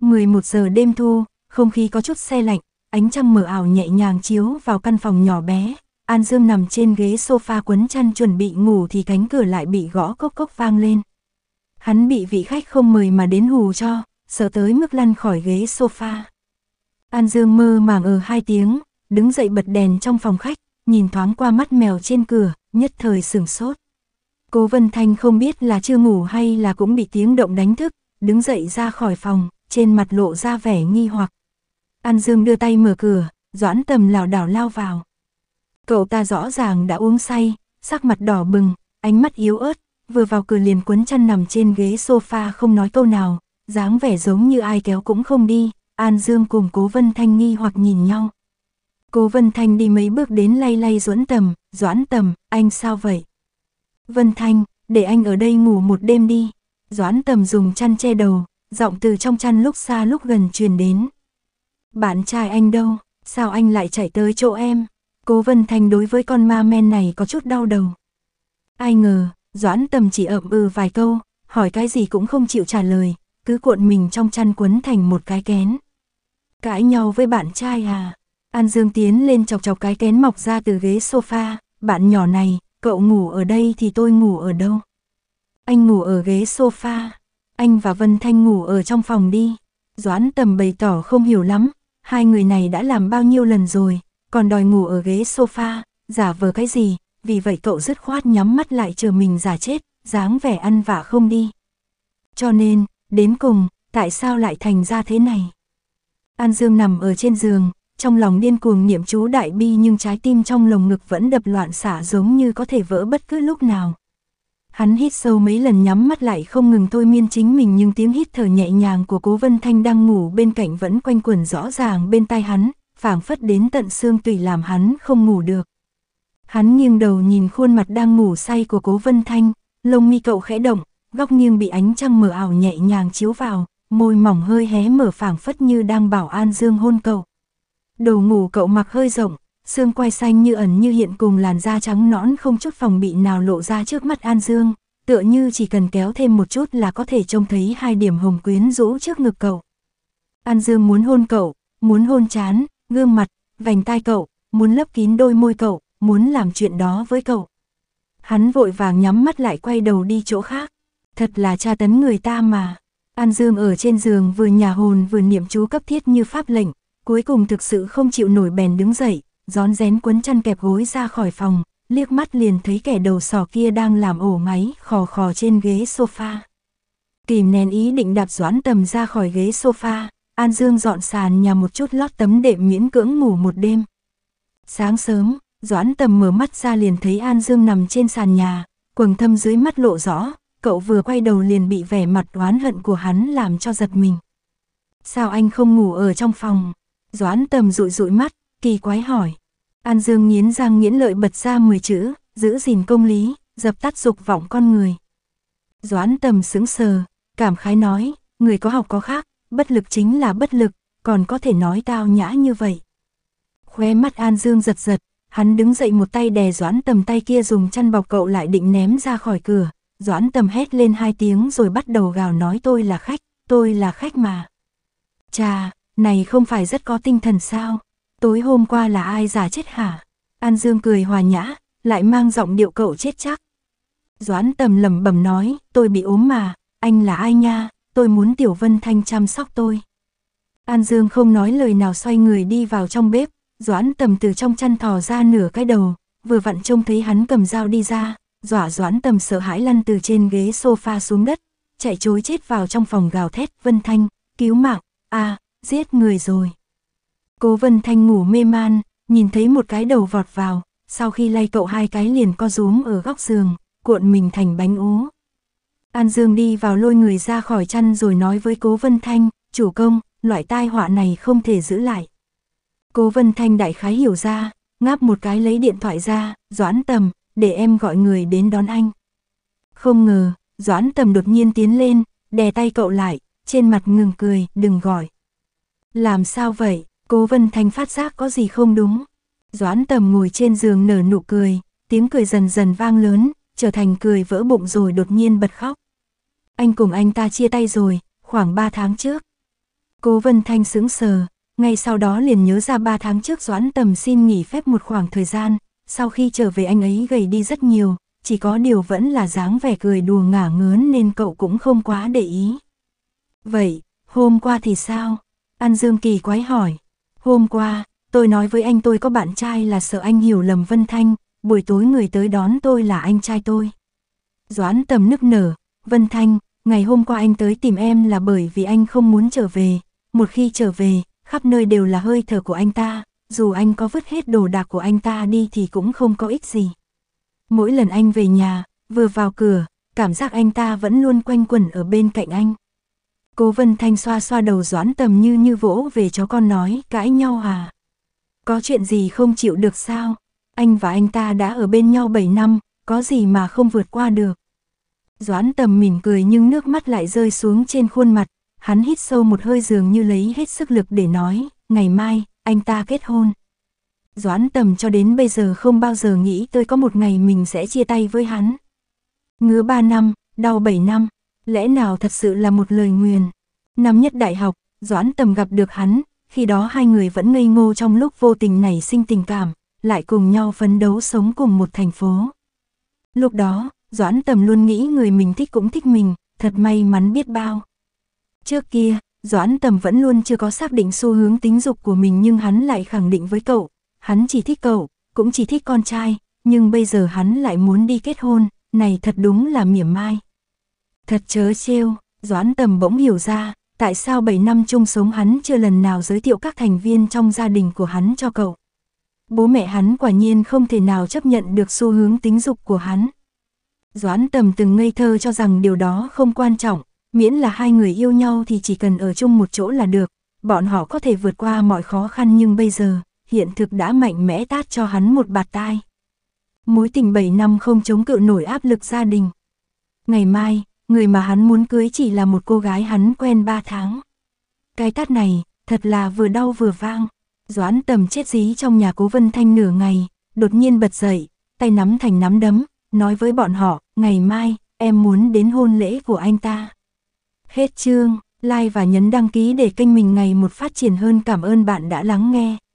Speaker 1: 11 giờ đêm thu, không khí có chút xe lạnh, ánh trăng mờ ảo nhẹ nhàng chiếu vào căn phòng nhỏ bé. An Dương nằm trên ghế sofa quấn chăn chuẩn bị ngủ thì cánh cửa lại bị gõ cốc cốc vang lên. Hắn bị vị khách không mời mà đến hù cho, sợ tới mức lăn khỏi ghế sofa. An Dương mơ màng ở ờ hai tiếng, đứng dậy bật đèn trong phòng khách, nhìn thoáng qua mắt mèo trên cửa, nhất thời sửng sốt. Cố Vân Thanh không biết là chưa ngủ hay là cũng bị tiếng động đánh thức, đứng dậy ra khỏi phòng, trên mặt lộ ra vẻ nghi hoặc. An Dương đưa tay mở cửa, Doãn Tầm lảo đảo lao vào. Cậu ta rõ ràng đã uống say, sắc mặt đỏ bừng, ánh mắt yếu ớt, vừa vào cửa liền quấn chăn nằm trên ghế sofa không nói câu nào, dáng vẻ giống như ai kéo cũng không đi, An Dương cùng Cố Vân Thanh nghi hoặc nhìn nhau. Cố Vân Thanh đi mấy bước đến lay lay Doãn Tầm, Doãn Tầm, anh sao vậy? Vân Thanh, để anh ở đây ngủ một đêm đi. Doãn Tầm dùng chăn che đầu, giọng từ trong chăn lúc xa lúc gần truyền đến. Bạn trai anh đâu, sao anh lại chạy tới chỗ em? Cố Vân Thành đối với con ma men này có chút đau đầu. Ai ngờ, Doãn Tầm chỉ ậm ừ vài câu, hỏi cái gì cũng không chịu trả lời, cứ cuộn mình trong chăn quấn thành một cái kén. Cãi nhau với bạn trai à? An Dương tiến lên chọc chọc cái kén mọc ra từ ghế sofa, bạn nhỏ này, cậu ngủ ở đây thì tôi ngủ ở đâu? Anh ngủ ở ghế sofa, anh và Vân Thanh ngủ ở trong phòng đi. Doãn tầm bày tỏ không hiểu lắm, hai người này đã làm bao nhiêu lần rồi, còn đòi ngủ ở ghế sofa, giả vờ cái gì, vì vậy cậu dứt khoát nhắm mắt lại chờ mình giả chết, dáng vẻ ăn vạ không đi. Cho nên, đến cùng, tại sao lại thành ra thế này? An Dương nằm ở trên giường, trong lòng điên cuồng niệm chú đại bi nhưng trái tim trong lồng ngực vẫn đập loạn xả giống như có thể vỡ bất cứ lúc nào. Hắn hít sâu mấy lần nhắm mắt lại không ngừng thôi miên chính mình nhưng tiếng hít thở nhẹ nhàng của cố Vân Thanh đang ngủ bên cạnh vẫn quanh quẩn rõ ràng bên tai hắn, phảng phất đến tận xương tùy làm hắn không ngủ được. Hắn nghiêng đầu nhìn khuôn mặt đang ngủ say của cố Vân Thanh, lông mi cậu khẽ động, góc nghiêng bị ánh trăng mờ ảo nhẹ nhàng chiếu vào, môi mỏng hơi hé mở phảng phất như đang bảo an dương hôn cậu. đầu ngủ cậu mặc hơi rộng, xương quai xanh như ẩn như hiện cùng làn da trắng nõn không chút phòng bị nào lộ ra trước mắt An Dương, tựa như chỉ cần kéo thêm một chút là có thể trông thấy hai điểm hồng quyến rũ trước ngực cậu. An Dương muốn hôn cậu, muốn hôn chán, gương mặt, vành tai cậu, muốn lấp kín đôi môi cậu, muốn làm chuyện đó với cậu. Hắn vội vàng nhắm mắt lại quay đầu đi chỗ khác. Thật là tra tấn người ta mà. An Dương ở trên giường vừa nhà hồn vừa niệm chú cấp thiết như pháp lệnh, cuối cùng thực sự không chịu nổi bèn đứng dậy, rón rén quấn chăn kẹp gối ra khỏi phòng, liếc mắt liền thấy kẻ đầu sỏ kia đang làm ổ máy khò khò trên ghế sofa. Kìm nén ý định đạp doãn tầm ra khỏi ghế sofa, An Dương dọn sàn nhà một chút lót tấm đệm miễn cưỡng ngủ một đêm. Sáng sớm, doãn tầm mở mắt ra liền thấy An Dương nằm trên sàn nhà, quầng thâm dưới mắt lộ rõ, cậu vừa quay đầu liền bị vẻ mặt oán hận của hắn làm cho giật mình. Sao anh không ngủ ở trong phòng? Doãn tầm rụi rụi mắt, kỳ quái hỏi. An Dương nghiến răng nghiến lợi bật ra 10 chữ, giữ gìn công lý, dập tắt dục vọng con người. Doãn tầm sững sờ, cảm khái nói, người có học có khác, bất lực chính là bất lực, còn có thể nói tao nhã như vậy. Khóe mắt An Dương giật giật, hắn đứng dậy một tay đè Doãn tầm tay kia dùng chăn bọc cậu lại định ném ra khỏi cửa. Doãn tầm hét lên hai tiếng rồi bắt đầu gào nói tôi là khách, tôi là khách mà. Chà, này không phải rất có tinh thần sao? Tối hôm qua là ai giả chết hả? An Dương cười hòa nhã, lại mang giọng điệu cậu chết chắc. Doãn tầm lẩm bẩm nói, tôi bị ốm mà, anh là ai nha, tôi muốn Tiểu Vân Thanh chăm sóc tôi. An Dương không nói lời nào xoay người đi vào trong bếp, Doãn tầm từ trong chăn thò ra nửa cái đầu, vừa vặn trông thấy hắn cầm dao đi ra, dọa Doãn tầm sợ hãi lăn từ trên ghế sofa xuống đất, chạy chối chết vào trong phòng gào thét Vân Thanh, cứu mạng, a giết người rồi. Cố Vân Thanh ngủ mê man, nhìn thấy một cái đầu vọt vào, sau khi lay cậu hai cái liền co rúm ở góc giường, cuộn mình thành bánh ú. An Dương đi vào lôi người ra khỏi chăn rồi nói với Cố Vân Thanh, chủ công, loại tai họa này không thể giữ lại. Cố Vân Thanh đại khái hiểu ra, ngáp một cái lấy điện thoại ra, Doãn Tầm, để em gọi người đến đón anh. Không ngờ, Doãn Tầm đột nhiên tiến lên, đè tay cậu lại, trên mặt ngừng cười, đừng gọi. Làm sao vậy? Cố Vân Thanh phát giác có gì không đúng. Doãn tầm ngồi trên giường nở nụ cười, tiếng cười dần dần vang lớn, trở thành cười vỡ bụng rồi đột nhiên bật khóc. Anh cùng anh ta chia tay rồi, khoảng 3 tháng trước. Cố Vân Thanh sững sờ, ngay sau đó liền nhớ ra 3 tháng trước Doãn Tầm xin nghỉ phép một khoảng thời gian, sau khi trở về anh ấy gầy đi rất nhiều, chỉ có điều vẫn là dáng vẻ cười đùa ngả ngớn nên cậu cũng không quá để ý. Vậy, hôm qua thì sao? An Dương Kỳ quái hỏi. Hôm qua, tôi nói với anh tôi có bạn trai là sợ anh hiểu lầm Vân Thanh, buổi tối người tới đón tôi là anh trai tôi. Doãn tầm nức nở, Vân Thanh, ngày hôm qua anh tới tìm em là bởi vì anh không muốn trở về, một khi trở về, khắp nơi đều là hơi thở của anh ta, dù anh có vứt hết đồ đạc của anh ta đi thì cũng không có ích gì. Mỗi lần anh về nhà, vừa vào cửa, cảm giác anh ta vẫn luôn quanh quẩn ở bên cạnh anh. Cố Vân Thanh xoa xoa đầu doãn tầm như như vỗ về cho con nói, cãi nhau à? Có chuyện gì không chịu được sao? Anh và anh ta đã ở bên nhau 7 năm, có gì mà không vượt qua được? Doãn tầm mỉm cười nhưng nước mắt lại rơi xuống trên khuôn mặt, hắn hít sâu một hơi dường như lấy hết sức lực để nói, ngày mai, anh ta kết hôn. Doãn tầm cho đến bây giờ không bao giờ nghĩ tôi có một ngày mình sẽ chia tay với hắn. Ngứa 3 năm, đau 7 năm. Lẽ nào thật sự là một lời nguyền? Năm nhất đại học, Doãn Tầm gặp được hắn, khi đó hai người vẫn ngây ngô trong lúc vô tình nảy sinh tình cảm, lại cùng nhau phấn đấu sống cùng một thành phố. Lúc đó, Doãn Tầm luôn nghĩ người mình thích cũng thích mình, thật may mắn biết bao. Trước kia, Doãn Tầm vẫn luôn chưa có xác định xu hướng tính dục của mình nhưng hắn lại khẳng định với cậu, hắn chỉ thích cậu, cũng chỉ thích con trai, nhưng bây giờ hắn lại muốn đi kết hôn, này thật đúng là mỉa mai. Thật chớ trêu, Doãn Tầm bỗng hiểu ra, tại sao 7 năm chung sống hắn chưa lần nào giới thiệu các thành viên trong gia đình của hắn cho cậu. Bố mẹ hắn quả nhiên không thể nào chấp nhận được xu hướng tính dục của hắn. Doãn Tầm từng ngây thơ cho rằng điều đó không quan trọng, miễn là hai người yêu nhau thì chỉ cần ở chung một chỗ là được, bọn họ có thể vượt qua mọi khó khăn nhưng bây giờ, hiện thực đã mạnh mẽ tát cho hắn một bạt tai. Mối tình 7 năm không chống cự nổi áp lực gia đình. Ngày mai, người mà hắn muốn cưới chỉ là một cô gái hắn quen ba tháng. Cái tát này, thật là vừa đau vừa vang. Doãn tầm chết dí trong nhà cố Vân Thanh nửa ngày, đột nhiên bật dậy, tay nắm thành nắm đấm, nói với bọn họ, ngày mai, em muốn đến hôn lễ của anh ta. Hết chương, like và nhấn đăng ký để kênh mình ngày một phát triển hơn cảm ơn bạn đã lắng nghe.